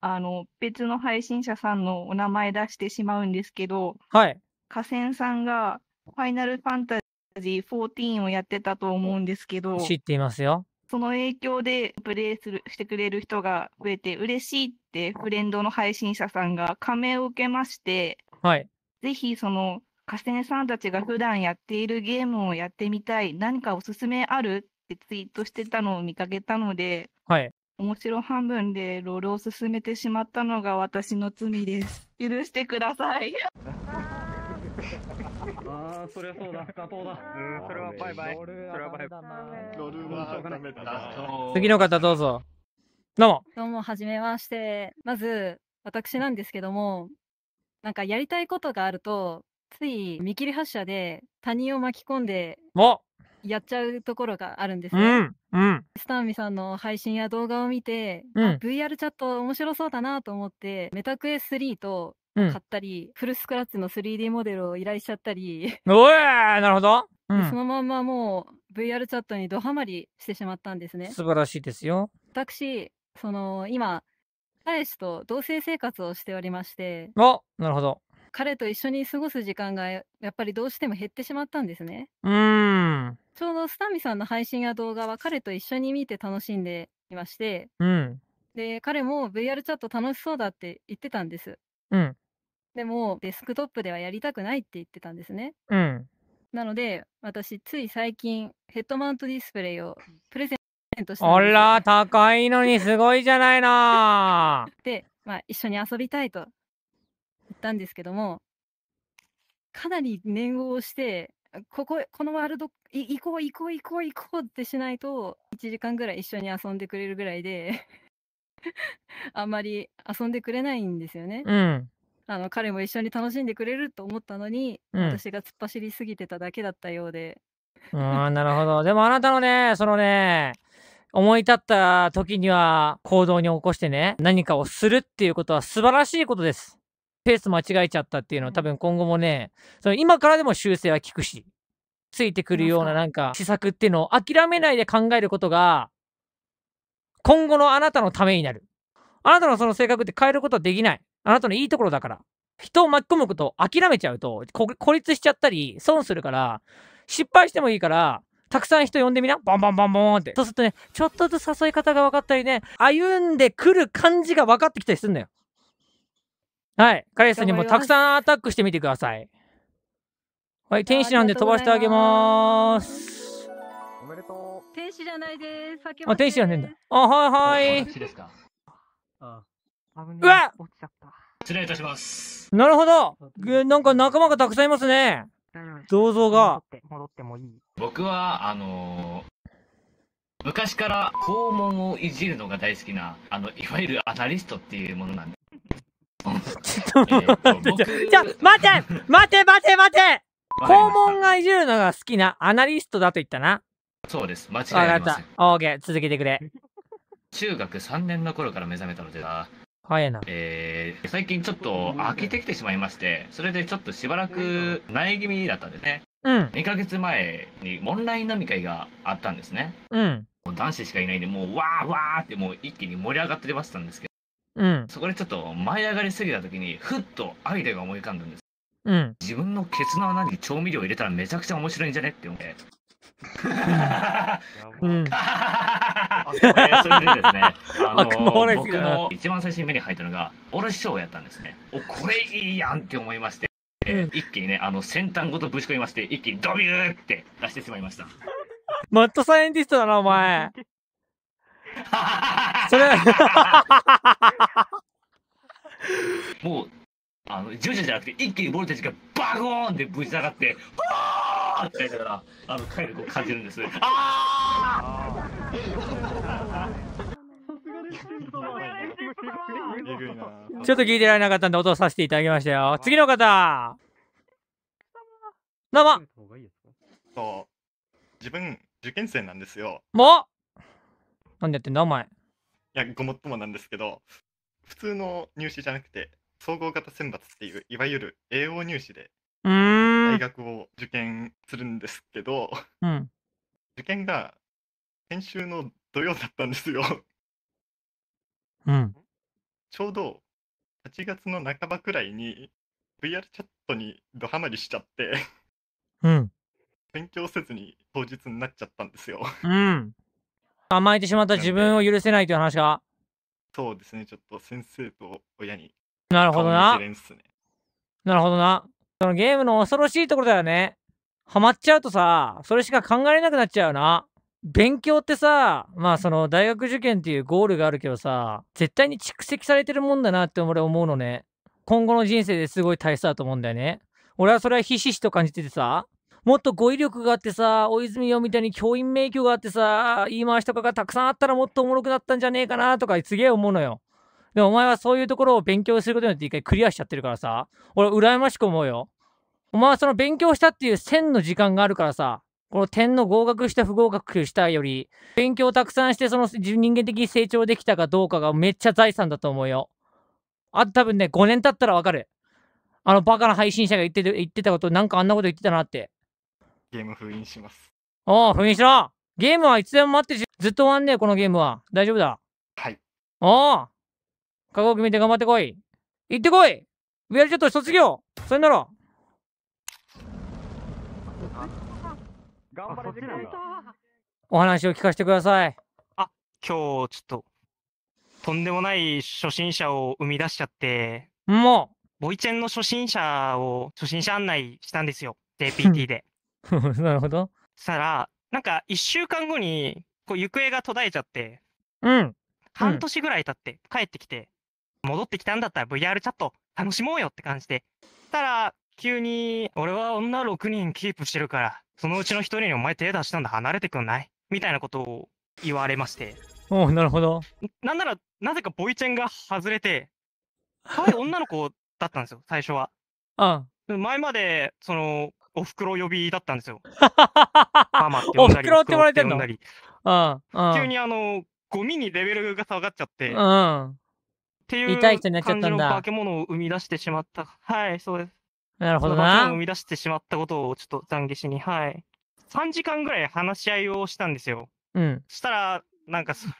Speaker 13: あの、別の配信者さんのお名前出してしまうんですけど、はい。河川さんがファイナルファンタジー14をやってたと思うんですけど、知っ
Speaker 1: ていますよ。
Speaker 13: その影響でプレイするしてくれる人が増えて嬉しいってフレンドの配信者さんが加盟を受けまして、はい、ぜひその河川さんたちが普段やっているゲームをやってみたい何かおすすめあるってツイートしてたのを見かけたので、はい、面白半分でロールを進めてしまったのが私の罪です許してくださいああ、そりゃそうだ、妥当だ。
Speaker 7: うん、それはバイバイ。それはバイバイ。ダメだ。次
Speaker 1: の方どうぞ。
Speaker 18: どうも。どうも、はじめまして。まず、私なんですけども、なんかやりたいことがあると、つい見切り発車で他人を巻き込んで、やっちゃうところがあるんですね。うん、スタンミさんの配信や動画を見て、うん、VR チャット面白そうだなと思って、メタクエ3と買ったり、うん、フルスクラッチの 3D モデルを依頼しちゃったり。
Speaker 1: おえなるほど、うん、その
Speaker 18: ままもう VR チャットにどハマりしてしまったんですね。素晴
Speaker 1: らしいですよ。
Speaker 18: 私、その、今、彼氏と同棲生活をしておりまして。
Speaker 1: あなるほど。
Speaker 18: 彼と一緒に過ごす時間がやっぱりどうしても減ってしまったんですね。
Speaker 1: うん
Speaker 18: ちょうどスタミさんの配信や動画は彼と一緒に見て楽しんでいまして、うん、で彼も VR チャット楽しそうだって言ってたんです。うん、でもデスクトップではやりたくないって言ってたんですね。うん、なので私つい最近ヘッドマウントディスプレイをプレゼントしたあら
Speaker 1: 高いのにすごいじゃないな
Speaker 18: で、まあ、一緒に遊びたいと言ったんですけどもかなり念を押してこここのワールド行こう行こう行こう行こうってしないと1時間ぐらい一緒に遊んでくれるぐらいで あんまり遊んでくれないんですよね。うんあの彼も一緒に楽しんでくれると思ったのに、うん、私が突っ走りすぎてただけだったようで。
Speaker 1: あん。なるほど。でもあなたのね、そのね、思い立った時には行動に起こしてね、何かをするっていうことは素晴らしいことです。ペース間違えちゃったっていうのは多分今後もね、その今からでも修正は効くし、ついてくるようななんか施策っていうのを諦めないで考えることが、今後のあなたのためになる。あなたのその性格って変えることはできない。あなたのいいところだから。人を巻き込むことを諦めちゃうと、孤立しちゃったり、損するから、失敗してもいいから、たくさん人呼んでみな。バンバンバンバンって。そうするとね、ちょっとずつ誘い方が分かったりね、歩んでくる感じが分かってきたりするんだよ。はい。彼氏さんにもたくさんアタックしてみてください。はい。天使なんで飛ばしてあげます。
Speaker 18: おめでとう。天使じゃないです。あ、天使じゃねえんだ。
Speaker 1: あ、
Speaker 10: は
Speaker 3: いはい。
Speaker 1: うわ落ちちゃっ
Speaker 3: た。失礼いたします。
Speaker 1: なるほど。なんか仲間がたくさんいますね。銅像が。戻
Speaker 15: ってもいい。
Speaker 3: 僕は、あのー、昔から肛門をいじるのが大好きな、あの、いわゆるアナリストっていうものなんで。ちょっと待って、えー、じゃ待て待て
Speaker 1: 待て待て肛門がいじるのが好きなアナリストだと言ったな。
Speaker 3: そうです。間違いありません。
Speaker 1: オーケー、続けてくれ。
Speaker 3: 中学3年の頃から目覚めたのでな、早いな。えー、最近ちょっと開けてきてしまいまして、それでちょっとしばらく苗気味だったんですね。うん。2ヶ月前にオンライン飲み会があったんですね。うん。男子しかいないんで、もうわーわーってもう一気に盛り上がって出ましたんですけど、うん。そこでちょっと舞い上がりすぎた時に、ふっとアイデアが思い浮かんだんです。うん。自分のケツの穴に調味料入れたらめちゃくちゃ面白いんじゃねって思って。うん。それでですね、あの僕の一番最初に目に入ったのがおろしショーやったんですねおこれいいやんって思いまして、え一気にねあの先端ごとぶち込みまして一気にドビューって出してしまいましたマッドサイエンティストだなお前それ もうあの徐々じゃなくて一気にボルテージがバゴーンってぶち上がって「あー!」って言いならあの体力を感じるんです。あー
Speaker 9: ちょ
Speaker 1: っと聞いてられなかったんで、音させていただきましたよ。次の方どう
Speaker 7: も自分、受験生なんですよ。
Speaker 1: もなんでやってんだ、お前。い
Speaker 7: や、ごもっともなんですけど、普通の入試じゃなくて、総合型選抜っていう、いわゆる栄養入試で、大学を受験するんですけど、うん、受験が先週の土曜だったんですよ。うん。ちょうど8月の半ばくらいに VR チャットにドハマりしちゃってうん。勉強せずに当日になっちゃったんですよ
Speaker 1: うん。甘えてしまった自分を許せないという
Speaker 7: 話が。そうですね、ちょっと先生と親に、なるほどな。
Speaker 1: なるほどな。そのゲームの恐ろしいところだよね。ハマっちゃうとさ、それしか考えれなくなっちゃうよな。勉強ってさ、まあその大学受験っていうゴールがあるけどさ、絶対に蓄積されてるもんだなって俺思うのね。今後の人生ですごい大切だと思うんだよね。俺はそれはひしひしと感じててさ、もっと語彙力があってさ、大泉洋みたいに教員名許があってさ、言い回しとかがたくさんあったらもっとおもろくなったんじゃねえかなとかすげえ思うのよ。でもお前はそういうところを勉強することによって一回クリアしちゃってるからさ、俺羨ましく思うよ。お前はその勉強したっていう線の時間があるからさ、この点の合格した不合格したより、勉強たくさんして、その人間的に成長できたかどうかがめっちゃ財産だと思うよ。あと多分ね、5年経ったらわかる。あのバカな配信者が言って言ってたこと、なんかあんなこと言ってたなって。
Speaker 5: ゲーム封印します。
Speaker 1: おあ、封印しろゲームはいつでも待ってるし、ずっと終わんねえ、このゲームは。大丈夫だ。はい。おあ、覚悟決めて頑張ってこい。行ってこいウェアルチャット卒業それなら頑張れてくれお話を聞かせてください。あ、今日、ちょっと、
Speaker 15: とんでもない初心者を生み出しちゃって、もう、ボイチェンの初心者を初心者案内したんですよ、JPT で。なるほど。したら、なんか1週間後にこう行方が途絶えちゃって、
Speaker 1: うん。
Speaker 10: 半年
Speaker 15: ぐらい経って帰ってきて、うん、戻ってきたんだったら VR チャット楽しもうよって感じで。したら、急に、俺は女6人キープしてるから、そのうちの一人にお前手出したんだ離れてくんないみたいなことを言われまして。
Speaker 1: おなるほど。
Speaker 15: なんなら、なぜかボイチェンが外れて、可愛い女の子だったんですよ、最初は。ああ前まで、その、お袋呼びだったんですよ。
Speaker 10: ママって呼んだり。お袋って呼ばれてんの
Speaker 15: ああ急にあの、ゴミにレベルが下がっちゃって。うん。っていう感じの化け物を生み出してしまった。はい、そうです。なるほどな。生み出してしまったことをちょっと懺悔しに、はい。3時間ぐらい話し合いをしたんですよ。うん。したら、なんかそ、い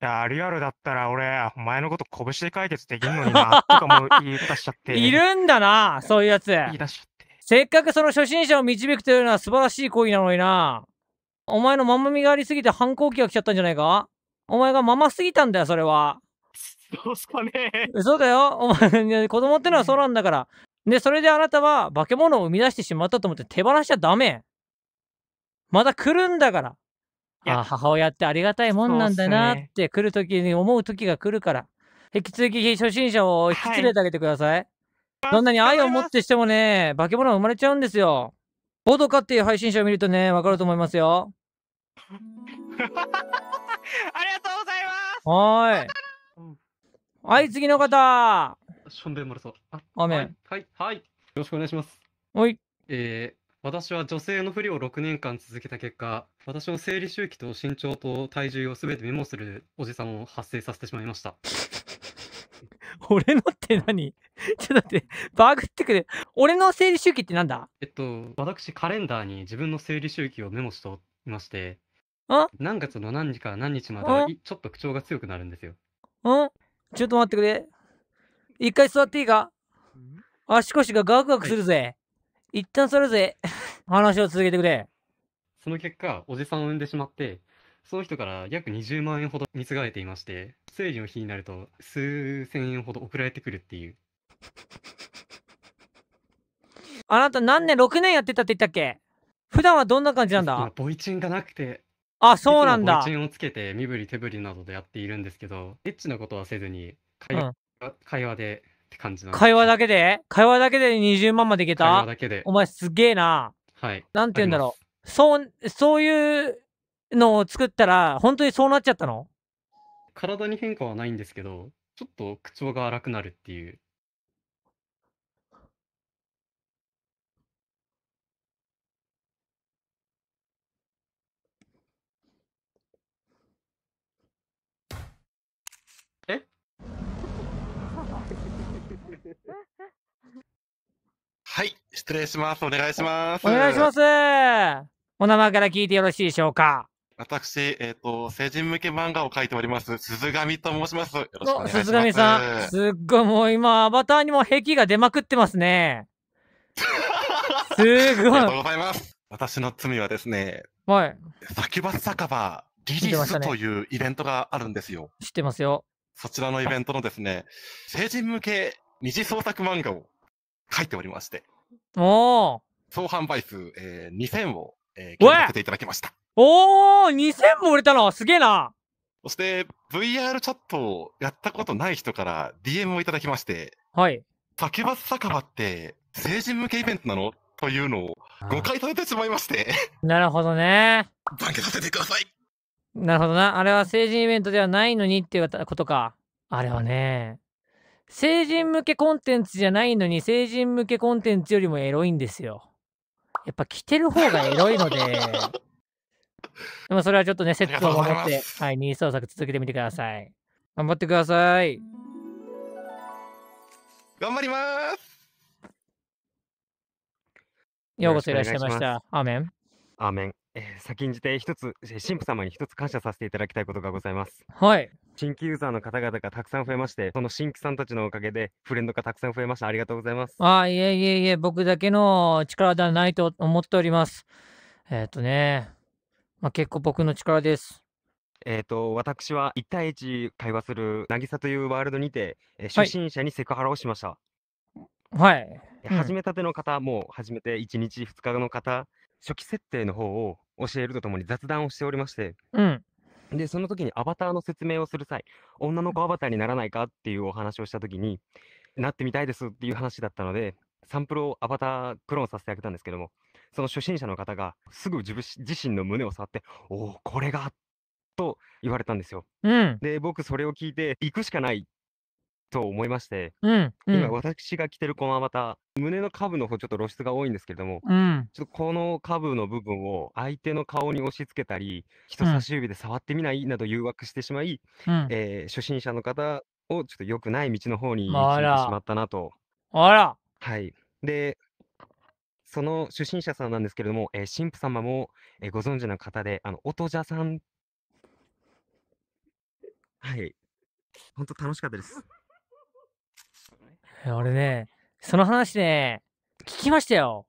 Speaker 15: や、リアルだったら俺、お前のこと拳で解決できんのにな、とかも言い出しちゃって。い
Speaker 1: るんだな、そういうやつ。言い出しちゃって。せっかくその初心者を導くというのは素晴らしい行為なのにな。お前のまんまみがありすぎて反抗期が来ちゃったんじゃないかお前がまますぎたんだよ、それは。そうすかね。嘘だよ。お前、子供ってのはそうなんだから。で、それであなたは化け物を生み出してしまったと思って手放しちゃダメ。また来るんだから。ああ、母親ってありがたいもんなんだなって来るときに思うときが来るから。引き続き初心者を引き連れてあげてください。はい、どんなに愛を持ってしてもね、化け物が生まれちゃうんですよ。ボドカっていう配信者を見るとね、わかると思いますよ。ありがとう
Speaker 19: ございます。はい。はい、次の方。しょんべんもれそう。あ、あめ。はい、はい。よろしくお願いします。はい。えー、私は女性の不利を6年間続けた結果、私の生理周期と身長と体重をすべてメモするおじさんを発生させてしまいました。俺のって何 ちょっと待って、バグってくれ。俺の生理周期ってなんだえっと、私、カレンダーに自分の生理周期をメモしておりまして、何月の何日から何日までちょっと口調が強くなるんですよ。ん
Speaker 1: ちょっと待ってくれ。一回座っていいか
Speaker 19: 足腰がガクガクするぜ。一旦それぜ。話を続けてくれ。その結果、おじさんを産んでしまって、その人から約20万円ほど貢がれていまして、生理の日になると数千円ほど送られてくるっていう。
Speaker 1: あなた何年 ?6 年やってたって言ったっけ普段はどんな感じなんだボイチンがなくて。
Speaker 19: あ、そうなんだ。ボイチンをつけて身振り手振りなどでやっているんですけど、エッチなことはせずに、会会話でって感じなで会話
Speaker 1: だけで会話だけで20万までいけ会話ただけでお前すげえな。
Speaker 19: はいなんて言うんだ
Speaker 1: ろう。そう、そういうのを作ったら、本当にそうなっちゃったの
Speaker 19: 体に変化はないんですけどちょっと口調が荒くなるっていうはい、失礼します。お願いします。お願いします。
Speaker 1: お名前から聞いてよろしいでしょうか。
Speaker 19: 私、えっ、ー、と、成人向け漫画を書いております、鈴上と申します。よろしくお願いします。鈴上さん、す
Speaker 1: っごいもう今、アバターにも壁が出まくってますね。
Speaker 19: すごい。ありがとうございます。私の罪はですね、はい。ュバス酒場リリースというイベントがあるんですよ。知ってますよ。そちらのイベントのですね、成人向け二次創作漫画を書いておりまして、おお総販売数、えー、2000を、えー、させていただきました。
Speaker 1: おお !2000 も売れたのすげえ
Speaker 19: なそして、VR チャットをやったことない人から DM をいただきまして、はい。竹橋酒場って成人向けイベントなのというのを誤解されてしまいまして。
Speaker 1: なるほどね。番
Speaker 19: 下させてください。
Speaker 1: なるほどな。あれは成人イベントではないのにっていうことか。あれはね、成人向けコンテンツじゃないのに成人向けコンテンツよりもエロいんですよ。やっぱ着てる方がエロいので。でもそれはちょっとね、セットを守って、はい、ニー創作続けてみてください。頑張ってください。
Speaker 7: 頑張り
Speaker 8: ますようこそいらっしゃいました。アーメン。
Speaker 20: アーメン。えー、先んじて一つ、神父様に一つ感謝させていただきたいことがございます。はい。新規ユーザーの方々がたくさん増えまして、その新規さんたちのおかげで、フレンドがたくさん増えました。ありがとうございます。
Speaker 1: ああ、いえいえいえ、僕だけの力ではないと思っております。えっ、ー、とね、まあ、結構僕の力です。
Speaker 20: えーと、と私は1対1会話する渚というワールドにて、えー、初心者にセクハラをしました。
Speaker 10: はい、うん、
Speaker 20: 始めたての方、もう始めて1日2日の方、初期設定の方を教えるとともに雑談をしておりまして、うん、で、その時にアバターの説明をする際、女の子アバターにならないかっていうお話をした時に、なってみたいですっていう話だったので、サンプルをアバタークローンさせてあげたんですけども、その初心者の方がすぐ自分自身の胸を触って、おお、これがと言われたんですよ。うん、で、僕それを聞いて、行くしかないと思いまして、うんうん、今私が着てるこのまた胸の下部の方ちょっと露出が多いんですけれども、うん、ちょっとこの下部の部分を相手の顔に押し付けたり人差し指で触ってみないなど誘惑してしまい、うん、えー、初心者の方をちょっと良くない道の方に行ってしまったなと。あらはいでその初心者さんなんですけれども、えー、神父様も、えー、ご存知の方で、あの、音じゃさん。はい。本当楽しかったです。
Speaker 1: 俺ね、その話ね、聞きましたよ。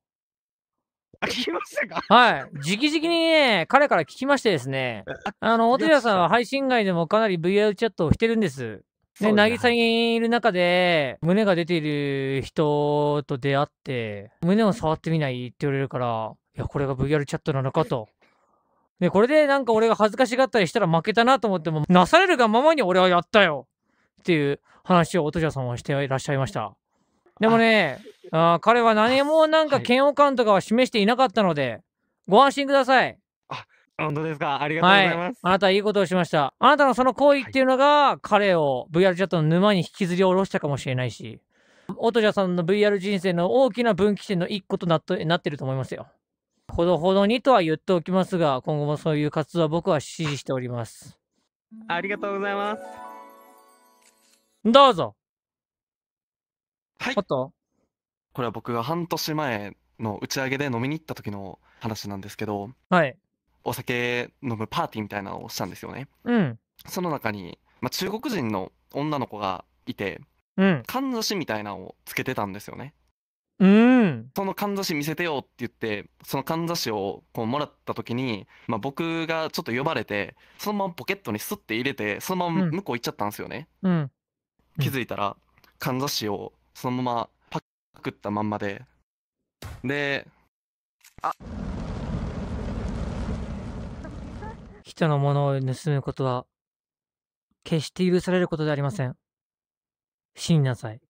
Speaker 1: 聞きましたかはい。直々にね、彼から聞きましてですね、あの、大谷さんは配信外でもかなり VR チャットをしてるんです。で、なぎさにいる中で、胸が出ている人と出会って、胸を触ってみないって言われるから、いや、これが VR チャットなのかと。で、これでなんか俺が恥ずかしがったりしたら負けたなと思っても、なされるがままに俺はやったよっていう。話を音茶さんはしていらっしゃいました。でもね、あ彼は何もなんか嫌悪感とかは示していなかったので、ご安心ください。あ、本当ですか。ありがとうございます。はい、あなたいいことをしました。あなたのその行為っていうのが、彼を VR チャットの沼に引きずり下ろしたかもしれないし、音ゃさんの VR 人生の大きな分岐点の一個となっとなってると思いますよ。ほどほどにとは言っておきますが、今後もそういう活動は僕は支持しております。
Speaker 20: ありがとうご
Speaker 2: ざいます。どうぞ。はい。あとこれは僕が半年前の打ち上げで飲みに行った時の話なんですけど、はい。お酒飲むパーティーみたいなのをしたんですよね。うん。その中に、まあ、中国人の女の子がいて、うん。かんざしみたいなのをつけてたんですよね。
Speaker 10: うん。
Speaker 2: そのかんざし見せてよって言って、そのかんざしをこうもらった時に、まあ、僕がちょっと呼ばれて、そのままポケットにスッて入れて、そのまま向こう行っちゃったんですよね。うん。気づいたら、かんざしをそのままパクったまんまでであ
Speaker 1: 人のものを盗むことは決して許されることでありません死になさい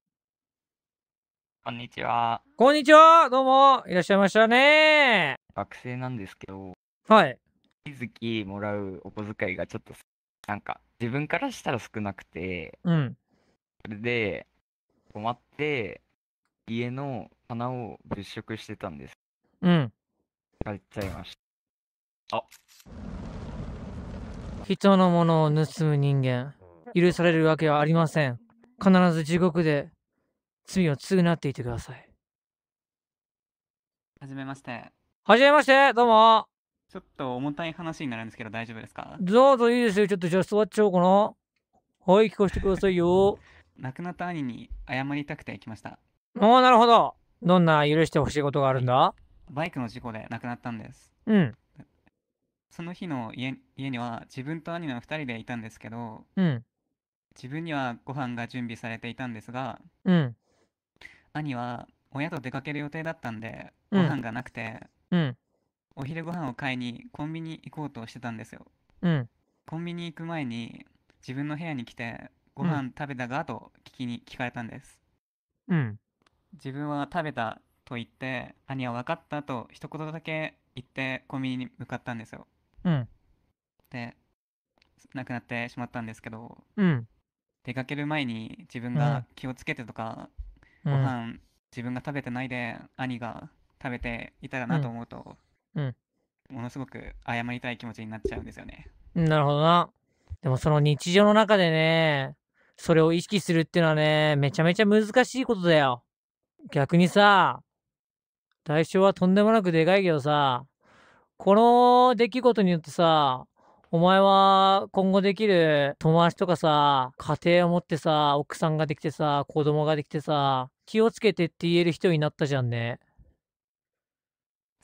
Speaker 16: こんにちは
Speaker 1: こんにちはどうもいらっしゃいましたね学生なんですけどはい月々もらうお小遣いがちょっとなんか自分
Speaker 20: からしたら少なくて、うん、それで、困って、家の棚を物色してたんです。うん。帰っちゃいまし
Speaker 1: た。あ人のものを盗む人間、許されるわけはありません。必ず地獄で罪を償っていてください。
Speaker 21: はじめまして。はじめまして、どうも。ちょっと重たい話になるんですけど大丈夫ですかどうぞいいですよ。ちょっとじゃあ座っちゃおうかな。はい、聞かせてくださいよ。亡くなった兄に謝りたくてきました。おお、なるほど。どんな許してほしいことがあるんだバイクの事故で亡くなったんです。うん。その日の家家には自分と兄の2人でいたんですけど、うん、自分にはご飯が準備されていたんですが、うん、兄は親と出かける予定だったんで、ご飯がなくて、うん、お昼ご飯を買いにコンビニ行こうとしてたんですよ。コンビニ行く前に自分の部屋に来てご飯食べたがと聞きに聞かれたんです。うん。自分は食べたと言って、兄は分かったと一言だけ言ってコンビニに向かったんですよ。うん。で、亡くなってしまったんですけど、うん。出かける前に自分が気をつけてとか、うん、ご飯自分が食べてないで兄が食べていたらなと思うと、うん、うん、ものすごく謝りたい気持ちになっちゃうんですよね。
Speaker 1: なるほどな。でもその日常の中でね、それを意識するっていうのはね、めちゃめちゃ難しいことだよ。逆にさ、代償はとんでもなくでかいけどさ、この出来事によってさ、お前は今後できる友達とかさ、家庭を持ってさ、奥さんができてさ、子供ができてさ、気をつけてって言える人になったじゃんね。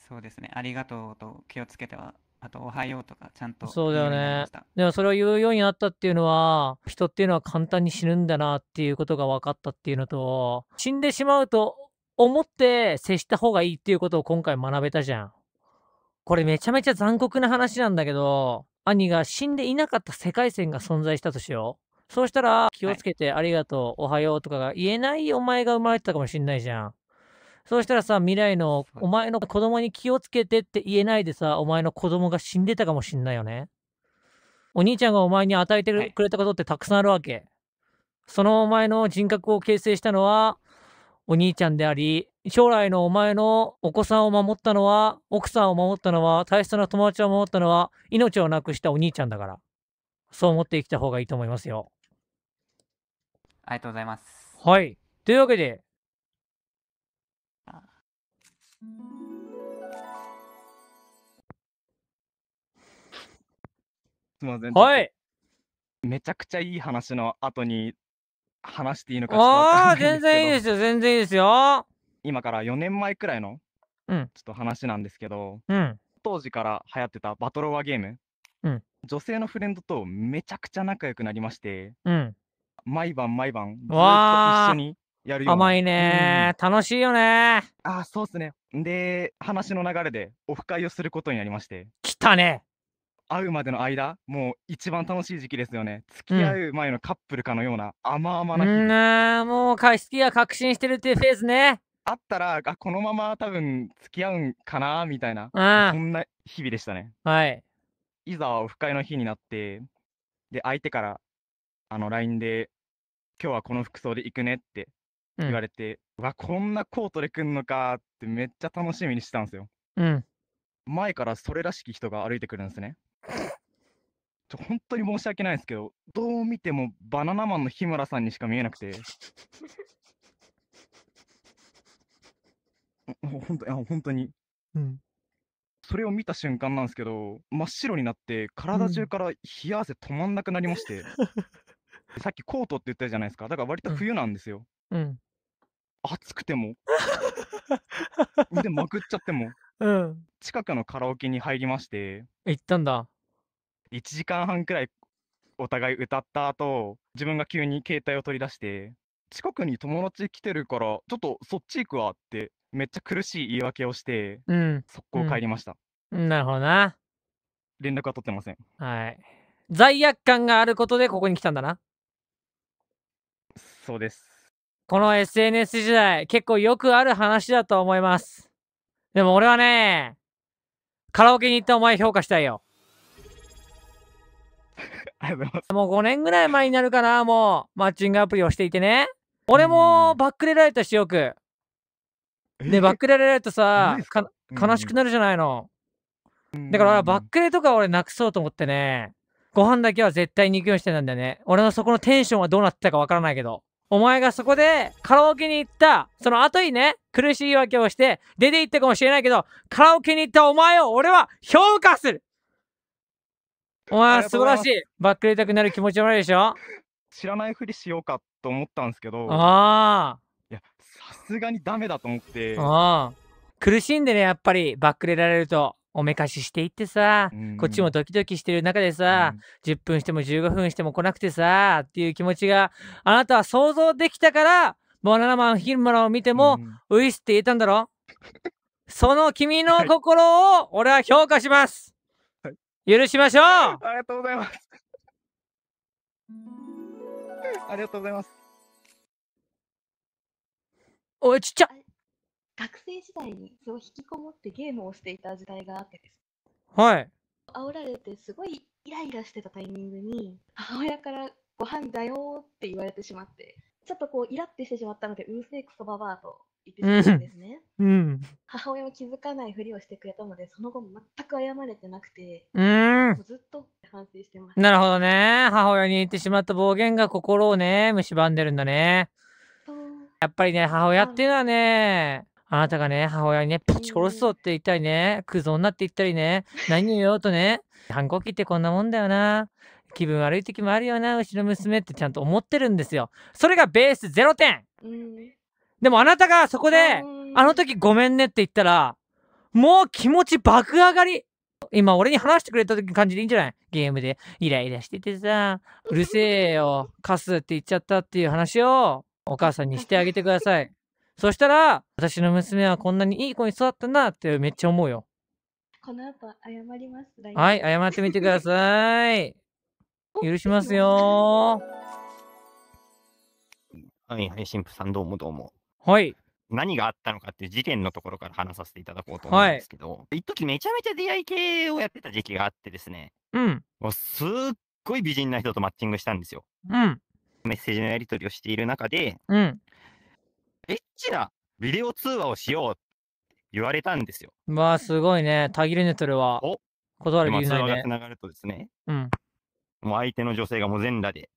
Speaker 21: そうですね。ありがとうと気をつけてはあと、おはようとか、ちゃんと。
Speaker 1: そうだよね。でも、それを言うようになったっていうのは、人っていうのは簡単に死ぬんだなっていうことが分かったっていうのと、死んでしまうと思って接した方がいいっていうことを今回学べたじゃん。これめちゃめちゃ残酷な話なんだけど、兄が死んでいなかった世界線が存在したとしよう。そうしたら、気をつけて、ありがとう、おはようとかが言えないお前が生まれてたかもしんないじゃん。そうしたらさ、未来のお前の子供に気をつけてって言えないでさ、お前の子供が死んでたかもしんないよね。お兄ちゃんがお前に与えてくれたことってたくさんあるわけ。そのお前の人格を形成したのはお兄ちゃんであり、将来のお前のお子さんを守ったのは、奥さんを守ったのは、大切な友達を守ったのは、命をなくしたお兄ちゃんだから。そう思って生きた方がいいと思いますよ。ありがとうございます。はい。というわけで、
Speaker 5: すみません。はい。めちゃくちゃいい話の後に話していいのかああ、全然いいですよ、全然いいですよ。今から4年前くらいの、うん、ちょっと話なんですけど、う
Speaker 21: ん、当
Speaker 5: 時から流行ってたバトロワゲーム、うん、女性のフレンドとめちゃくちゃ仲良くなりまして、うん、毎晩毎晩ずっと一緒にやるよう甘いね、うん、楽しいよねああそうっすねで話の流れでオフ会をすることになりまして来たね会うまでの間、もう一番楽しい時期ですよね。付き合う前のカップルかのような甘々な日うんう
Speaker 1: あもう好きが確信してるっていうフェーズ
Speaker 5: ね。あったら、あ、このまま多分付き合うんかな、みたいな、あそんな日々でしたね。はい。いざオフ会の日になって、で、相手から、あの、LINE で、今日はこの服装で行くねって言われて、うん、わ、こんなコートで来んのかってめっちゃ楽しみにしてたんですよ。うん。前からそれらしき人が歩いてくるんですね。ちょ本当に申し訳ないですけど、どう見てもバナナマンの日村さんにしか見えなくて。本当に、本当に。うん。それを見た瞬間なんですけど、真っ白になって、体中から冷や汗止まんなくなりまして。うん、さっきコートって言ったじゃないですか。だから割と冬なんですよ。うん。暑くても。腕まくっちゃっても。うん。近くのカラオケに入りまして。行ったんだ。1時間半くらいお互い歌った後、自分が急に携帯を取り出して、近くに友達来てるから、ちょっとそっち行くわって、めっちゃ苦しい言い訳をして、うん。速攻帰りました。うん、なるほどな。連絡は取ってません。
Speaker 1: はい。罪悪感があることでここに来たんだな。
Speaker 5: そうです。
Speaker 1: この SNS 時代、結構よくある話だと思います。でも俺はね、カラオケに行ったお前評価したいよ。ありがとうございます。もう5年ぐらい前になるかな、もう、マッチングアプリをしていてね。俺もバックレられたし、よく。で、バックレられるとさ、悲しくなるじゃないの。だからバックレとか俺なくそうと思ってね、ご飯だけは絶対に行くようにしてたんだよね。俺のそこのテンションはどうなってたかわからないけど。お前がそこでカラオケに行った、その後にね、苦しい言い訳をして出て行ったかもしれないけど、カラオケに行ったお前を俺は
Speaker 5: 評価するわあ、素晴らしい。バックレたくなる気持ち悪いでしょ知らないふりしようかと思ったんですけど。ああ。いや、さすがにダメだと思って。
Speaker 1: ああ。苦しんでね、やっぱりバックレられると。おめかししていってさ、こっちもドキドキしてる中でさ、うん、10分しても15分しても来なくてさっていう気持ちがあなたは想像できたからバナナマンヒルマラを見ても、うん、ウイスって言えたんだろその君の心を俺は評価します、許しましょうあ
Speaker 9: りがとうございます。
Speaker 7: ありがとうございます。おい、
Speaker 12: ちっちゃ学生時代にそう引きこもってゲームをしていた時代があってです。はい。煽られてすごいイライラしてたタイミングに母親からご飯だよって言われてしまって、ちょっとこうイラってしてしまったので、うるせえクソババアと
Speaker 10: エピソー
Speaker 1: ドですね、うん、
Speaker 12: 母親も気づかないふりをしてくれたのでその後も全く謝れてなくて、うん、ずっと反省してますな
Speaker 1: るほどね母親に言ってしまった暴言が心をね蝕んでるんだねやっぱりね母親っていうのはね、あなたがね、母親にね、ぶち殺すぞって言ったりね、クズ女って言ったりね、何を言おうとね、反抗期ってこんなもんだよな。気分悪い時もあるよな、うちの娘ってちゃんと思ってるんですよ。それがベース0点、うん、でもあなたがそこで、あの時ごめんねって言ったら、もう気持ち爆上がり。今俺に話してくれた時感じでいいんじゃないゲームでイライラしててさ、うるせえよ、カスって言っちゃったっていう話をお母さんにしてあげてください。そしたら、私の娘はこんなにいい子に育ったなってめっちゃ思うよ。
Speaker 8: この後
Speaker 12: 謝ります。はい、謝
Speaker 1: ってみてください。許しますよ。
Speaker 7: はいはい、神父さんどうもどうも。はい。何があったのかっていう事件のところから話させていただこうと思うんですけど、はい、一時めちゃめちゃ出会い系をやってた時期があってですね、うん、もうすっごい美人な人とマッチングしたんですよ。うん、メッセージのやり取りをしている中で、うん、エッチなビデオ通話をしようって言われたんですよ。
Speaker 1: まあすごいね、たぎるねそれは。お断る理由ないね。通話がつなが
Speaker 7: るとですね、うん、もう相手の女性がもう全裸で、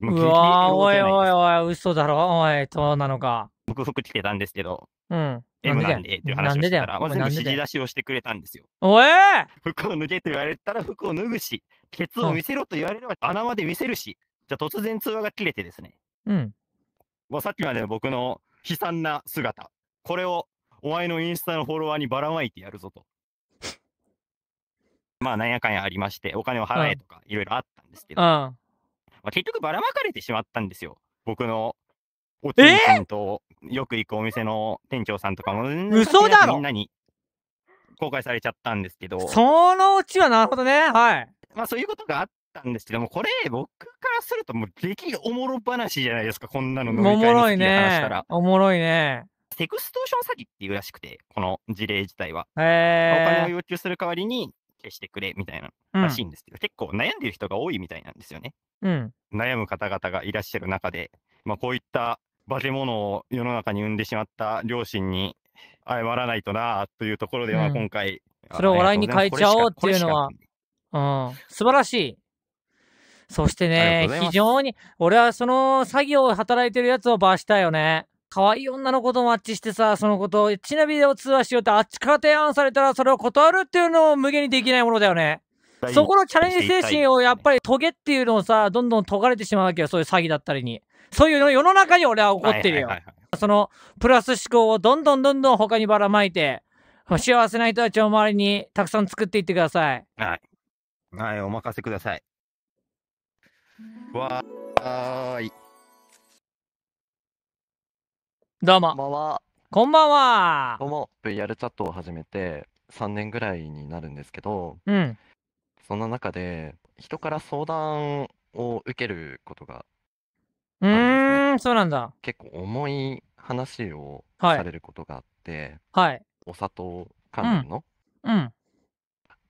Speaker 7: うわー、おいおいおい、嘘だろ、おい、そうなのか。僕服着てたんですけど、うん。M なんでっていう話をしたら、まず指示出しをしてくれたんですよ。おえ服を脱げと言われたら服を脱ぐし、ケツを見せろと言われれば穴まで見せるし、じゃあ突然通話が切れてですね。うん。まあ、さっきまでの僕の悲惨な姿、これをお前のインスタのフォロワーにばらまいてやるぞと。まあ、なんやかんやありまして、お金を払えとか、いろいろあったんですけど。うんまあ、結局ばらまかれてしまったんですよ。僕のおちんさんと、よく行くお店の店長さんとかも、嘘だろみんなに公開されちゃったんですけど。そのうちはなるほどね。はい。まあそういうことがあったんですけども、これ僕からするともう激おもろ話じゃないですか、こんなの飲み会に話したら。おもろいね。おもろいね。セクストーション詐欺っていうらしくて、この事例自体は。へお金を要求する代わりに、消してくれみたいならしいんですけど、うん、結構悩んでる人が多いみたいなんですよね。うん、悩む方々がいらっしゃる中で、まあ、こういった化け物を世の中に生んでしまった両親に謝らないとなというところで、は今回、うん、それを笑いに変えちゃおうっていうの
Speaker 1: は、うん、素晴らしい。そしてね、非常に、俺はその作業を働いてるやつを罰したよね。可愛い女の子とマッチしてさ、そのこと、をちなみにお通話しようってあっちから提案されたら、それを断るっていうのを無限にできないものだよね。そこのチャレンジ精神をやっぱりトゲっていうのをさ、どんどん解かれてしまうわけよ、そういう詐欺だったりに。そういうの世の中に俺は怒ってるよ。そのプラス思考をどんどんどんどん他にばらまいて、幸せな人たちを周りにたくさん作っていって
Speaker 7: ください。はい。はい、お任せください。わーい。どうこんばんは。こんばんはど。うも、VR チャットを始めて3年ぐらいになるんですけど、うん、そんな中で、人から相談を受けることがうーん、そうなんだ。結構重い話をはいされることがあって、はい、お砂糖関連のうん、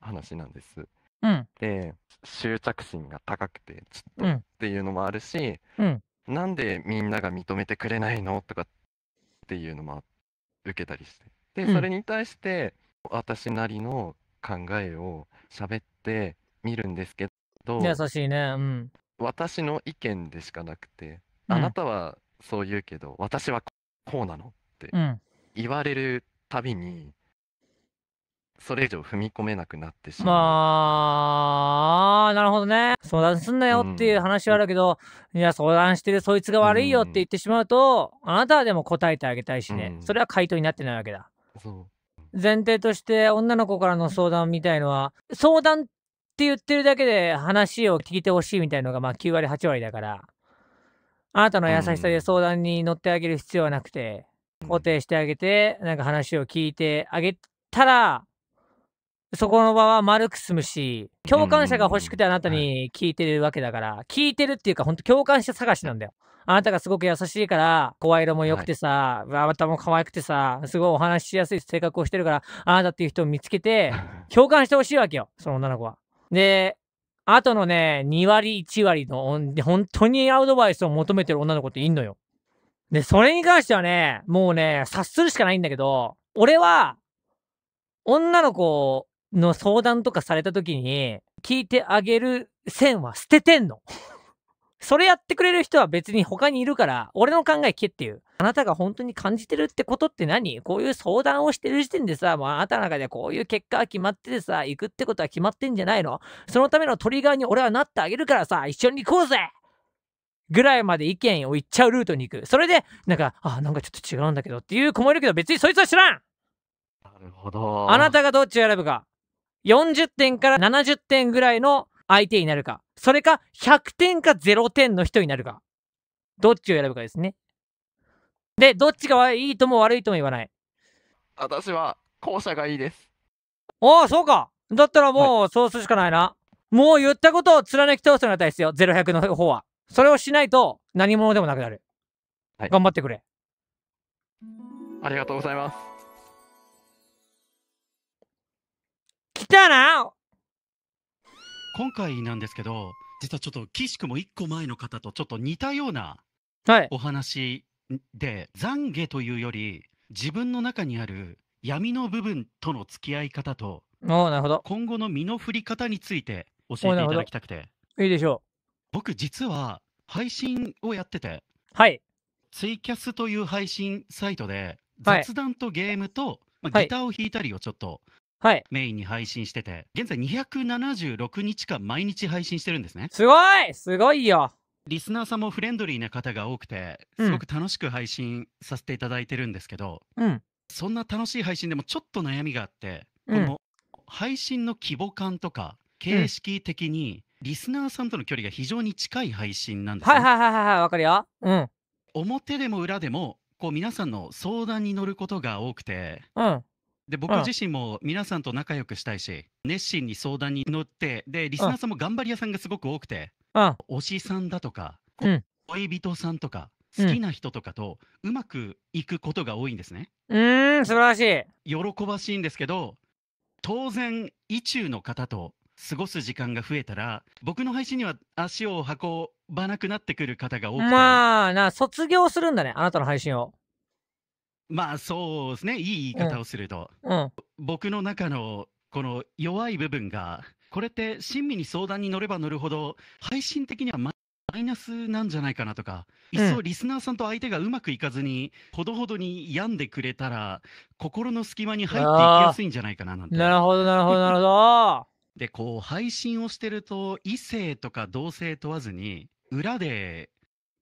Speaker 7: 話なんです。うん、で、執着心が高くて、ちょっとっていうのもあるし、うんなんでみんなが認めてくれないのとかっっていうのも受けたりして。で、それに対して、私なりの考えを喋ってみるんですけど、優し
Speaker 2: いね。うん。
Speaker 7: 私の意見でしかなくて、うん、あなたはそう言うけど、私はこうなのって言われるたびに、それ以上踏み込めなくなってし
Speaker 1: まあ、なるほどね。相談すんなよっていう話はあるけど、うん、いや、相談してるそいつが悪いよって言ってしまうと、うん、あなたはでも答えてあげたいしね、うん、それは回答になってないわけだ。前提として、女の子からの相談みたいのは、相談って言ってるだけで話を聞いてほしいみたいのが、まあ、9割、8割だから、あなたの優しさで相談に乗ってあげる必要はなくて、固定してあげて、なんか話を聞いてあげたら、そこの場はマルクスし、共感者が欲しくてあなたに聞いてるわけだから、はい、聞いてるっていうか、本当共感者探しなんだよ。あなたがすごく優しいから、声色も良くてさ、はい、頭も可愛くてさ、すごいお話しやすい性格をしてるから、あなたっていう人を見つけて、共感してほしいわけよ、その女の子は。で、あとのね、2割、1割の、本当にアドバイスを求めてる女の子っていんのよ。で、それに関してはね、もうね、察するしかないんだけど、俺は、女の子の相談とかされた時に、聞いてあげる線は捨ててんの。それやってくれる人は別に他にいるから、俺の考え聞けっていう。あなたが本当に感じてるってことって何こういう相談をしてる時点でさ、もうあなたの中でこういう結果が決まっててさ、行くってことは決まってんじゃないのそのためのトリガーに俺はなってあげるからさ、一緒に行こうぜぐらいまで意見を言っちゃうルートに行く。それで、なんか、あ、なんかちょっと違うんだけどっていう子もいるけど、別にそいつは知らんな
Speaker 17: るほど。
Speaker 2: あ
Speaker 1: なたがどっちを選ぶか。40点から70点ぐらいの相手になるか、それか100点か0点の人になるか、どっちを選ぶかですね。で、どっちがいいとも悪いとも言わない。
Speaker 2: 私は後者がいいです。
Speaker 1: ああ、そうか。だったらもう、そうするしかないな。はい、もう言ったことを貫き通すようなですよ、0100の方は。それをしないと何者でもなくなる。はい、頑張ってくれ。
Speaker 14: ありがとうございます。たな今回なんですけど、実はちょっと岸君も1個前の方とちょっと似たようなお話で、はい、懺悔というより自分の中にある闇の部分との付き合い方と今後の身の振り方について教えていただきたくていいでしょう僕実は配信をやっててはいツイキャスという配信サイトで雑談とゲームと、はい、まあ、ギターを弾いたりをちょっとはい。メインに配信してて、現在276日間毎日配信してるんですね。すごいすごいよリスナーさんもフレンドリーな方が多くて、すごく楽しく配信させていただいてるんですけど、うん、そんな楽しい配信でもちょっと悩みがあって、うん、この配信の規模感とか、形式的に、リスナーさんとの距離が非常に近い配信なんですね。はいはいはいはい、わかるよ。うん。表でも裏でも、こう皆さんの相談に乗ることが多くて、うん。で、僕自身も皆さんと仲良くしたいし、熱心に相談に乗って、で、リスナーさんも頑張り屋さんがすごく多くて、推しさんだとか、うん、恋人さんとか、好きな人とかとうまくいくことが多いんですね。うん、素晴らしい。喜ばしいんですけど、当然、意中の方と過ごす時間が増えたら、僕の配信には足を運ばなくなってくる方が多くて。
Speaker 1: まあ、な、卒業するんだね、あなた
Speaker 14: の配信を。まあそうですね、いい言い方をすると、うん、僕の中のこの弱い部分が、これって親身に相談に乗れば乗るほど、配信的にはマイナスなんじゃないかなとか、いっそリスナーさんと相手がうまくいかずに、ほどほどに病んでくれたら、心の隙間に入っていきやすいんじゃないかななんて。
Speaker 1: なるほど、なるほど、なるほ
Speaker 14: ど。で、こう、配信をしてると、異性とか同性問わずに、裏で、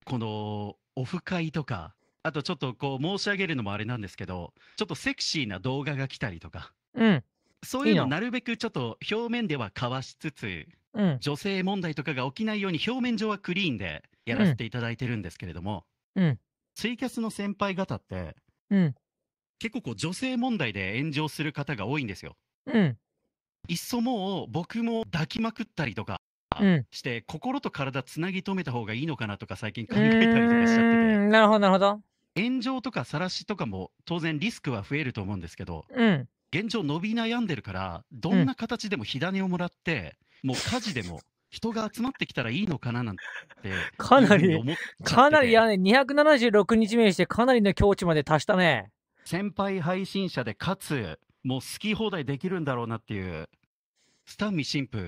Speaker 14: この、オフ会とか、あとちょっとこう申し上げるのもあれなんですけど、ちょっとセクシーな動画が来たりとか、うん、そういうのなるべくちょっと表面ではかわしつつ、うん、女性問題とかが起きないように表面上はクリーンでやらせていただいてるんですけれども、うん、ツイキャスの先輩方って、うん、結構こう女性問題で炎上する方が多いんですよ。うん、いっそもう僕も抱きまくったりとかして、心と体つなぎ止めた方がいいのかなとか最近考えたりとかしちゃってて。なるほどなるほど。炎上とか晒しとかも当然リスクは増えると思うんですけど、うん、現状伸び悩んでるからどんな形でも火種をもらって、うん、もう火事でも人が集まってきたらいいのかななんてかなりかなりやね276日目にしてかなりの境地まで達したね先輩配信者でかつもう好き放題できるんだろうなっていうスタンミ神父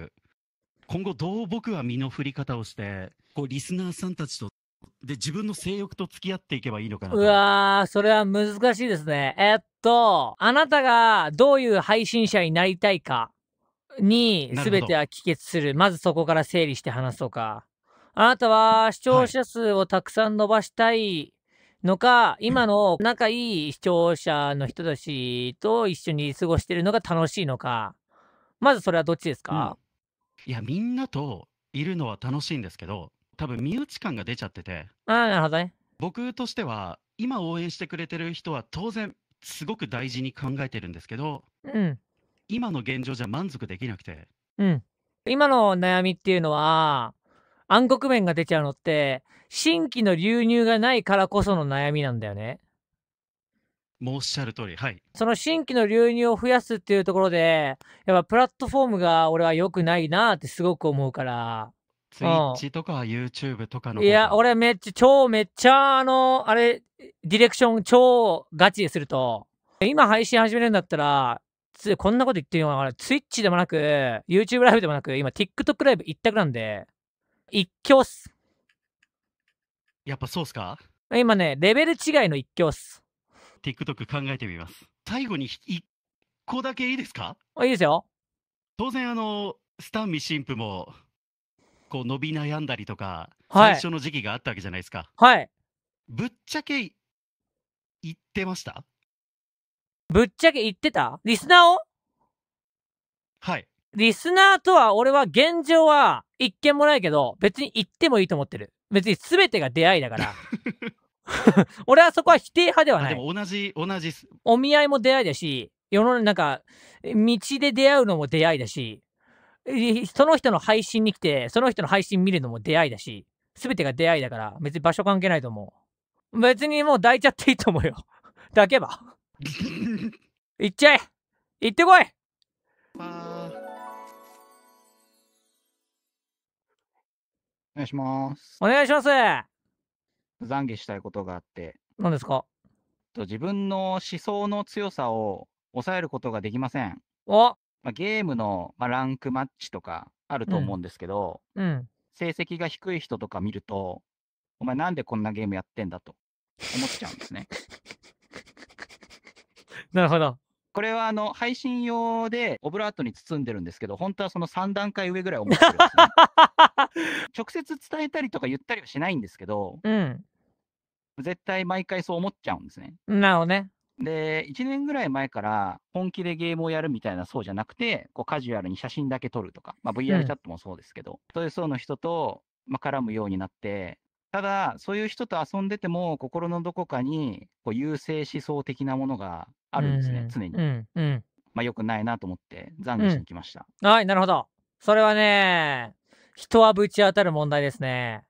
Speaker 14: 今後どう僕は身の振り方をしてこうリスナーさんたちとで、自分の性欲と付き合っていけばいいのかなう
Speaker 1: わー、それは難しいですね。えっと、あなたがどういう配信者になりたいかに全ては帰結する。まずそこから整理して話そうか。あなたは視聴者数をたくさん伸ばしたいのか、はい、今の仲いい視聴者の人たちと一緒に過ごしてるのが楽しいのか、まずそれはど
Speaker 14: っちですか、うん、いや、みんなといるのは楽しいんですけど、多分身内感が出ちゃってて、ああ、なるほどね。僕としては、今応援してくれてる人は当然、すごく大事に考えてるんですけど、うん。今の現状じゃ満足できなくて、
Speaker 1: うん。今の悩みっていうのは、暗黒面が出ちゃうのって、新規の流入がないからこその悩みなんだよね。
Speaker 14: もうおっしゃる通り、はい。
Speaker 1: その新規の流入を増やすっていうところで、やっぱプラットフォームが俺は良くないなってすごく思うから、ツイッチ
Speaker 14: とか YouTube とかの。いや、
Speaker 1: 俺めっちゃ、超めっちゃ、あの、あれ、ディレクション超ガチですると、今配信始めるんだったら、こんなこと言ってるような、ツイッチでもなく、YouTube ライブでもなく、今 TikTok ライブ一択なんで、一強っす。
Speaker 14: やっぱそうっすか今ね、レベル違いの一強っす。TikTok 考えてみます。最後に一個だけいいですかいいですよ。当然、あの、スタンミンプもこう伸び悩んだりとか、はい、最初の時期があったわけじゃないですか。はい。ぶっちゃけ言ってましたぶっちゃけ言ってたリスナーをはい。
Speaker 1: リスナーとは俺は現状は一件もないけど、別に言ってもいいと思ってる。別に全てが出会いだから。俺はそこは否定派ではない。でも同じ、同じお見合いも出会いだし、世の中、道で出会うのも出会いだし、その人の配信に来て、その人の配信見るのも出会いだし、すべてが出会いだから、別に場所関係ないと思う。別にもう抱いちゃっていいと思うよ。抱けば。行っちゃえ行ってこいお願いします。お願いしま
Speaker 6: す。懺悔したいことがあって。何ですか自分の思想の強さを抑えることができません。おまあ、ゲームの、まあ、ランクマッチとかあると思うんですけど、うん。成績が低い人とか見ると、お前なんでこんなゲームやってんだと思っちゃうんですね。なるほど。これはあの配信用でオブラートに包んでるんですけど、本当はその3段階上ぐらい思ってるす、ね、直接伝えたりとか言ったりはしないんですけど、うん、絶対毎回そう思っちゃうんですね。
Speaker 1: なるほどね。
Speaker 6: で、1年ぐらい前から本気でゲームをやるみたいなそうじゃなくて、こうカジュアルに写真だけ撮るとか、まあ、VR チャットもそうですけど、うん、そういう層の人と、まあ、絡むようになって、ただ、そういう人と遊んでても、心のどこかにこう優勢思想的なものがあるんですね、うん、常に。うん、うん、まあ、よくないなと思って、残念しに来ました。
Speaker 1: はい、なるほど。それはね、人はぶち当たる問題ですね。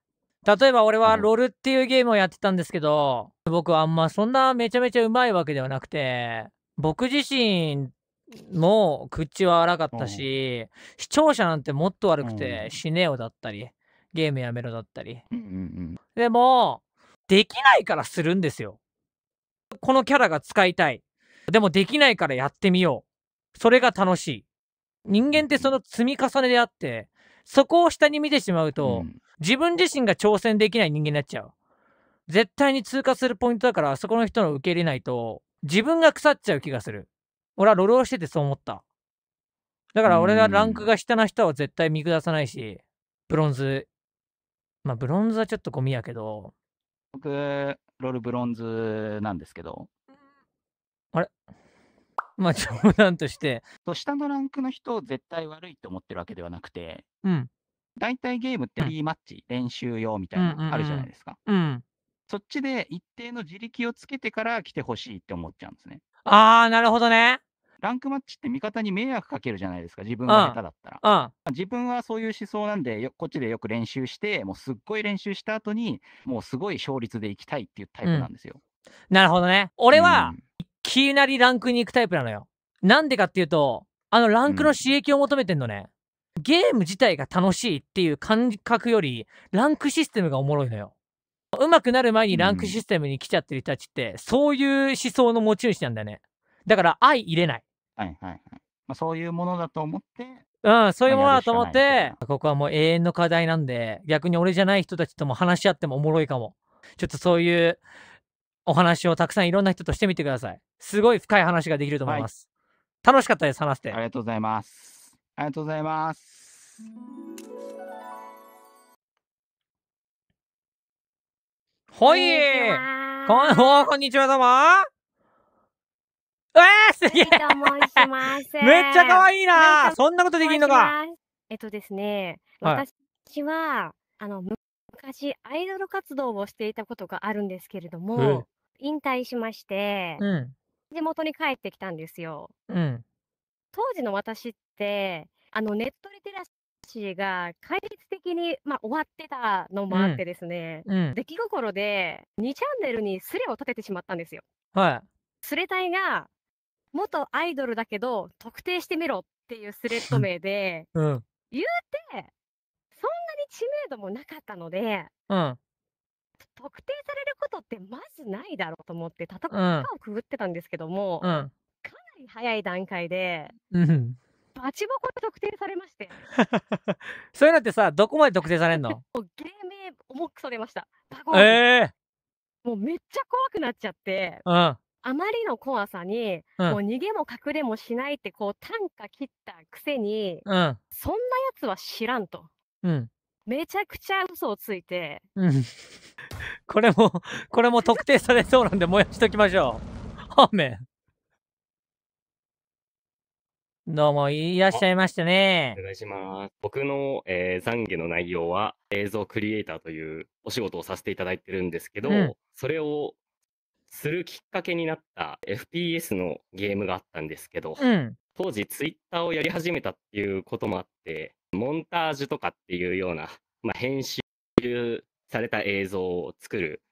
Speaker 1: 例えば俺はロールっていうゲームをやってたんですけど、僕はあんまそんなめちゃめちゃうまいわけではなくて、僕自身も口は荒かったし、視聴者なんてもっと悪くて、死ねよだったり、ゲームやめろだったり。でも、できないからするんですよ。このキャラが使いたい。でもできないからやってみよう。それが楽しい。人間ってその積み重ねであって、そこを下に見てしまうと、うん、自分自身が挑戦できない人間になっちゃう。絶対に通過するポイントだから、あそこの人の受け入れないと、自分が腐っちゃう気がする。俺はロロをしててそう思った。だから俺がランクが下な人は絶対見下さないし、ブロンズ、まあブロンズはちょっとゴミやけど。
Speaker 6: 僕、ロールブロンズなんですけど、
Speaker 1: まあ冗談として。
Speaker 6: 下のランクの人を絶対悪いと思ってるわけではなくて、うん、大体ゲームってリーマッチ、うん、練習用みたいなのあるじゃないですか。うん、うん、そっちで一定の自力をつけてから来てほしいって思っちゃうんですね。
Speaker 1: ああ、なるほどね。
Speaker 6: ランクマッチって味方に迷惑かけるじゃないですか、自分が下手だったら。うん、自分はそういう思想なんでこっちでよく練習して、もうすっごい練習した後に、もうすごい勝率でいきたいっていうタイプなんですよ。
Speaker 1: うん、なるほどね。俺は、うんきなりランクに行くタイプなのよ。なんでかっていうと、あのランクの刺激を求めてんのね。うん、ゲーム自体が楽しいっていう感覚より、ランクシステムがおもろいのよ。うまくなる前にランクシステムに来ちゃってる人たちって、うん、そういう思想の持ち主なんだよね。だから、愛入れない。はいはいはい。
Speaker 6: まあ、そういうものだと思って、
Speaker 1: うん、そういうものだと思って、ここはもう永遠の課題なんで、逆に俺じゃない人たちとも話し合ってもおもろいかも。ちょっとそういうお話をたくさんいろんな人としてみてください。すごい深い話ができると思います。はい、楽しかったです、話して。ありがとうございます。ありがとうございます。ほいこんおこんにちは、どうもえー、すげえ
Speaker 12: めっちゃ可愛いなそんなことできるのかえっとですね、はい、私は、あの、昔アイドル活動をしていたことがあるんですけれども、引退しまして、うん。地元に帰ってきたんですよ。うん。当時の私って、あの、ネットリテラシーが解滅的に、まあ、終わってたのもあってですね、うん。出来心で2チャンネルにスレを立ててしまったんですよ。はい。スレ隊が、元アイドルだけど特定してみろっていうスレッド名で、うん、言うてそんなに知名度もなかったので、うん、特定されることってまずないだろうと思って、たたかをくぐってたんですけども、うん、かなり早い段階で、
Speaker 1: バ
Speaker 12: チボコで特定されまして。
Speaker 1: そういうのってさ、どこまで特定されんのも
Speaker 12: う芸名、重くそれました。えー、もうめっちゃ怖くなっちゃって、うん、あまりの怖さに、うん、もう逃げも隠れもしないって、こう、短歌切ったくせに、うん、そんなやつは知らんと。うんめちゃくちゃ嘘をついて、
Speaker 10: うん、
Speaker 1: これも、これも特定されそうなんで燃やしときましょう。本面。どうもいらっしゃいましたね。
Speaker 16: お願いします。僕の、えー、懺悔の内容は映像クリエイターというお仕事をさせていただいてるんですけど、うん、それをするきっかけになった FPS のゲームがあったんですけど、うん、当時ツイッターをやり始めたっていうこともあって、モンタージュとかっていうような、まあ、編集された映像を作る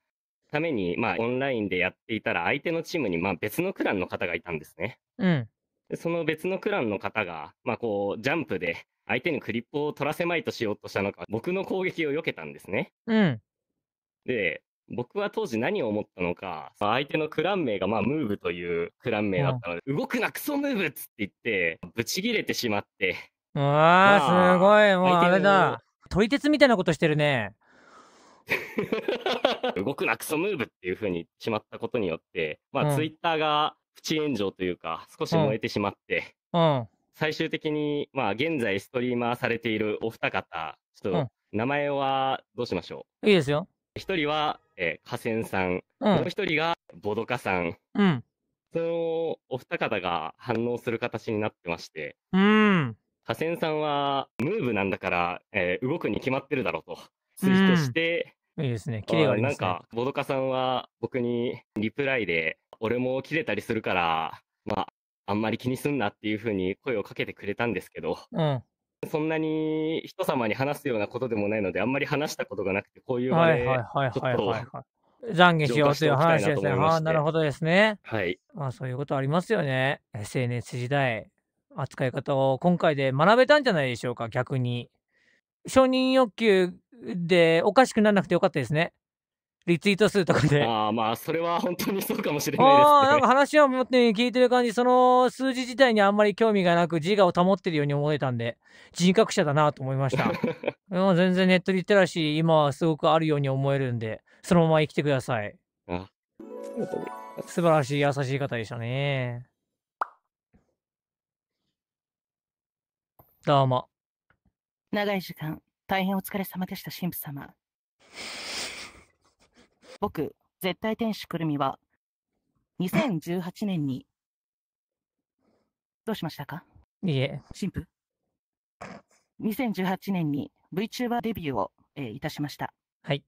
Speaker 16: ために、まあ、オンラインでやっていたら、相手のチームに、まあ、別のクランの方がいたんですね。うん。その別のクランの方が、まあ、こう、ジャンプで相手にクリップを取らせまいとしようとしたのか、僕の攻撃を避けたんですね。うん。で、僕は当時何を思ったのか、相手のクラン名が、まあ、ムーブというクラン名だったので、うん、動くな、クソムーブっつって言って、ブチギレてしまって、
Speaker 1: ああ、すごい。もうあれだ。撮り鉄みたいなことしてるね。
Speaker 16: 動くなクソムーブっていうふうにしまったことによって、まあ、ツイッターがプチ炎上というか、少し燃えてしまって、うん、最終的に、まあ、現在ストリーマーされているお二方、ちょっと、名前はどうしましょう、いいですよ。一人は、えー、河川さん、うん、もう一人がボドカさん。うん。そのお二方が反応する形になってまして、
Speaker 10: うん。
Speaker 16: 河川さんはムーブなんだから、えー、動くに決まってるだろうと、ツイして、うん、いいで
Speaker 1: すね、キレがす、ね、なんか、
Speaker 16: ボドカさんは僕にリプライで、俺も切れたりするから、まあ、あんまり気にすんなっていうふうに声をかけてくれたんですけど、うん、そんなに人様に話すようなことでもないので、あんまり話したことがなくて、こういう場で、ちょっと、懺悔しようという話ですね。あなるほどですね。はい。
Speaker 1: まあ、そういうことありますよね。SNS 時代。扱い方を今回で学べたんじゃないでしょうか、逆に。承認欲求でおかしくならなくてよかったですね。
Speaker 3: リツイート数とかで。ああ、まあ、それは本当にそうかもしれないですね。ああ、なんか
Speaker 1: 話を持って聞いてる感じ、その数字自体にあんまり興味がなく、自我を保ってるように思えたんで、人格者だなと思いました。も 全然ネットリテラシー、今はすごくあるように思えるんで、そのまま生きてください。あ素晴らしい優しい方でした
Speaker 11: ね。どうも。長い時間、大変お疲れ様でした、神父様。僕、絶対天使くるみは、2018年に、どうしましたかいいえ。神父 ?2018 年に VTuber デビューを、えー、いたしました。はい。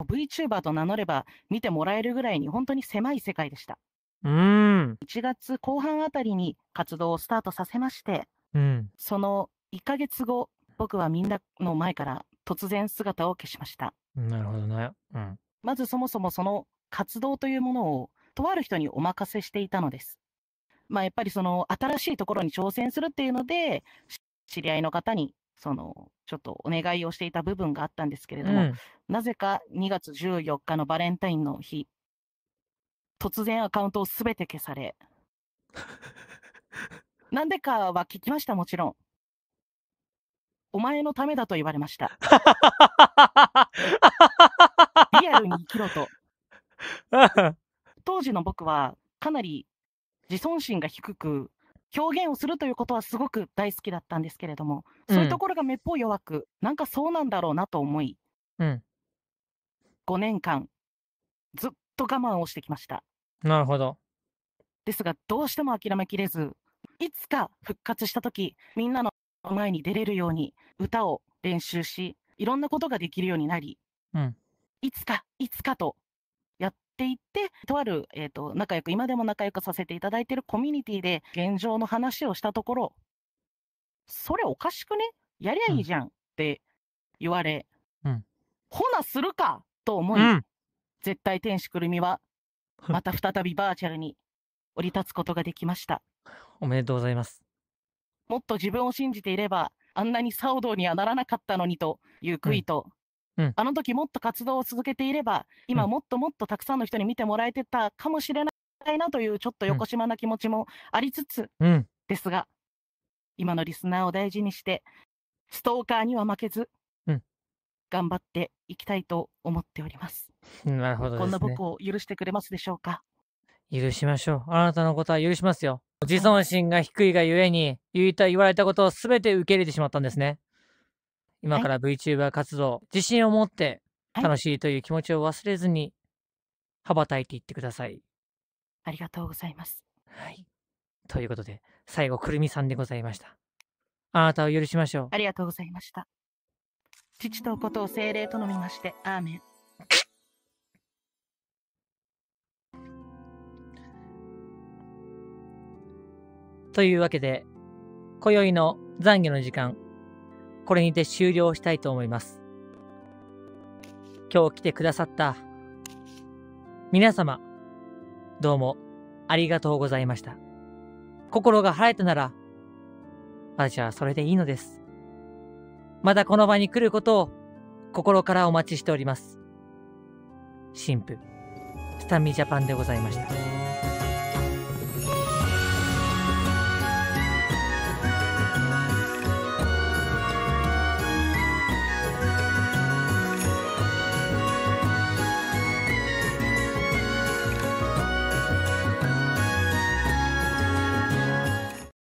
Speaker 11: VTuber と名乗れば見てもらえるぐらいに本当に狭い世界でした。
Speaker 10: うん。
Speaker 11: 1月後半あたりに活動をスタートさせまして、うん、その1ヶ月後、僕はみんなの前から突然姿を消しました。
Speaker 10: なるほどね。うん。
Speaker 11: まずそもそもその活動というものをとある人にお任せしていたのです。まあやっぱりその新しいところに挑戦するっていうので、知り合いの方にそのちょっとお願いをしていた部分があったんですけれども、うん、なぜか2月14日のバレンタインの日、突然アカウントをすべて消され、なんでかは聞きました、もちろん。お前のためだと言われました。リアルに生きろと。当時の僕はかなり自尊心が低く、表現をするということはすごく大好きだったんですけれども、そういうところがめっぽう弱く、なんかそうなんだろうなと思い、うん、5年間、ずっと我慢をしてきました。なるほど。ですが、どうしても諦めきれず、いつか復活したとき、みんなの前に出れるように歌を練習し、いろんなことができるようになり、うん、いつか、いつかとやっていって、とある、えーと、仲良く、今でも仲良くさせていただいているコミュニティで現状の話をしたところ、それおかしくねやりゃいいじゃんって言われ、うん、ほなするかと思い、うん、絶対天使くるみは、また再びバーチャルに降り立つことができました。
Speaker 1: おめでとうございます。
Speaker 11: もっと自分を信じていれば、あんなに騒動にはならなかったのにという悔いと、うんあの時もっと活動を続けていれば、今もっともっとたくさんの人に見てもらえてたかもしれないなという、ちょっと横島な気持ちもありつつ、ですが、今のリスナーを大事にして、ストーカーには負けず、頑張っていきたいと思っております。なるほど、ね、こんな僕を許してくれますでしょうか。
Speaker 1: 許しましょう。あなたのことは許しますよ。自尊心が低いがゆえに、言いた、言われたことを全て受け入れてしまったんですね。今から VTuber 活動、自信を持って楽しいという気持ちを忘れずに、羽ばたいていってください。ありがとうございます。はい。ということで、最後、くるみさんでございました。あなたを許しましょう。
Speaker 11: ありがとうございました。父と子と精霊と飲みまして、アーメン。
Speaker 1: というわけで、今宵の残業の時間、これにて終了したいと思います。今日来てくださった皆様、どうもありがとうございました。心が晴れたなら、私はそれでいいのです。またこの場に来ることを心からお待ちしております。神父、スタミジャパンでございました。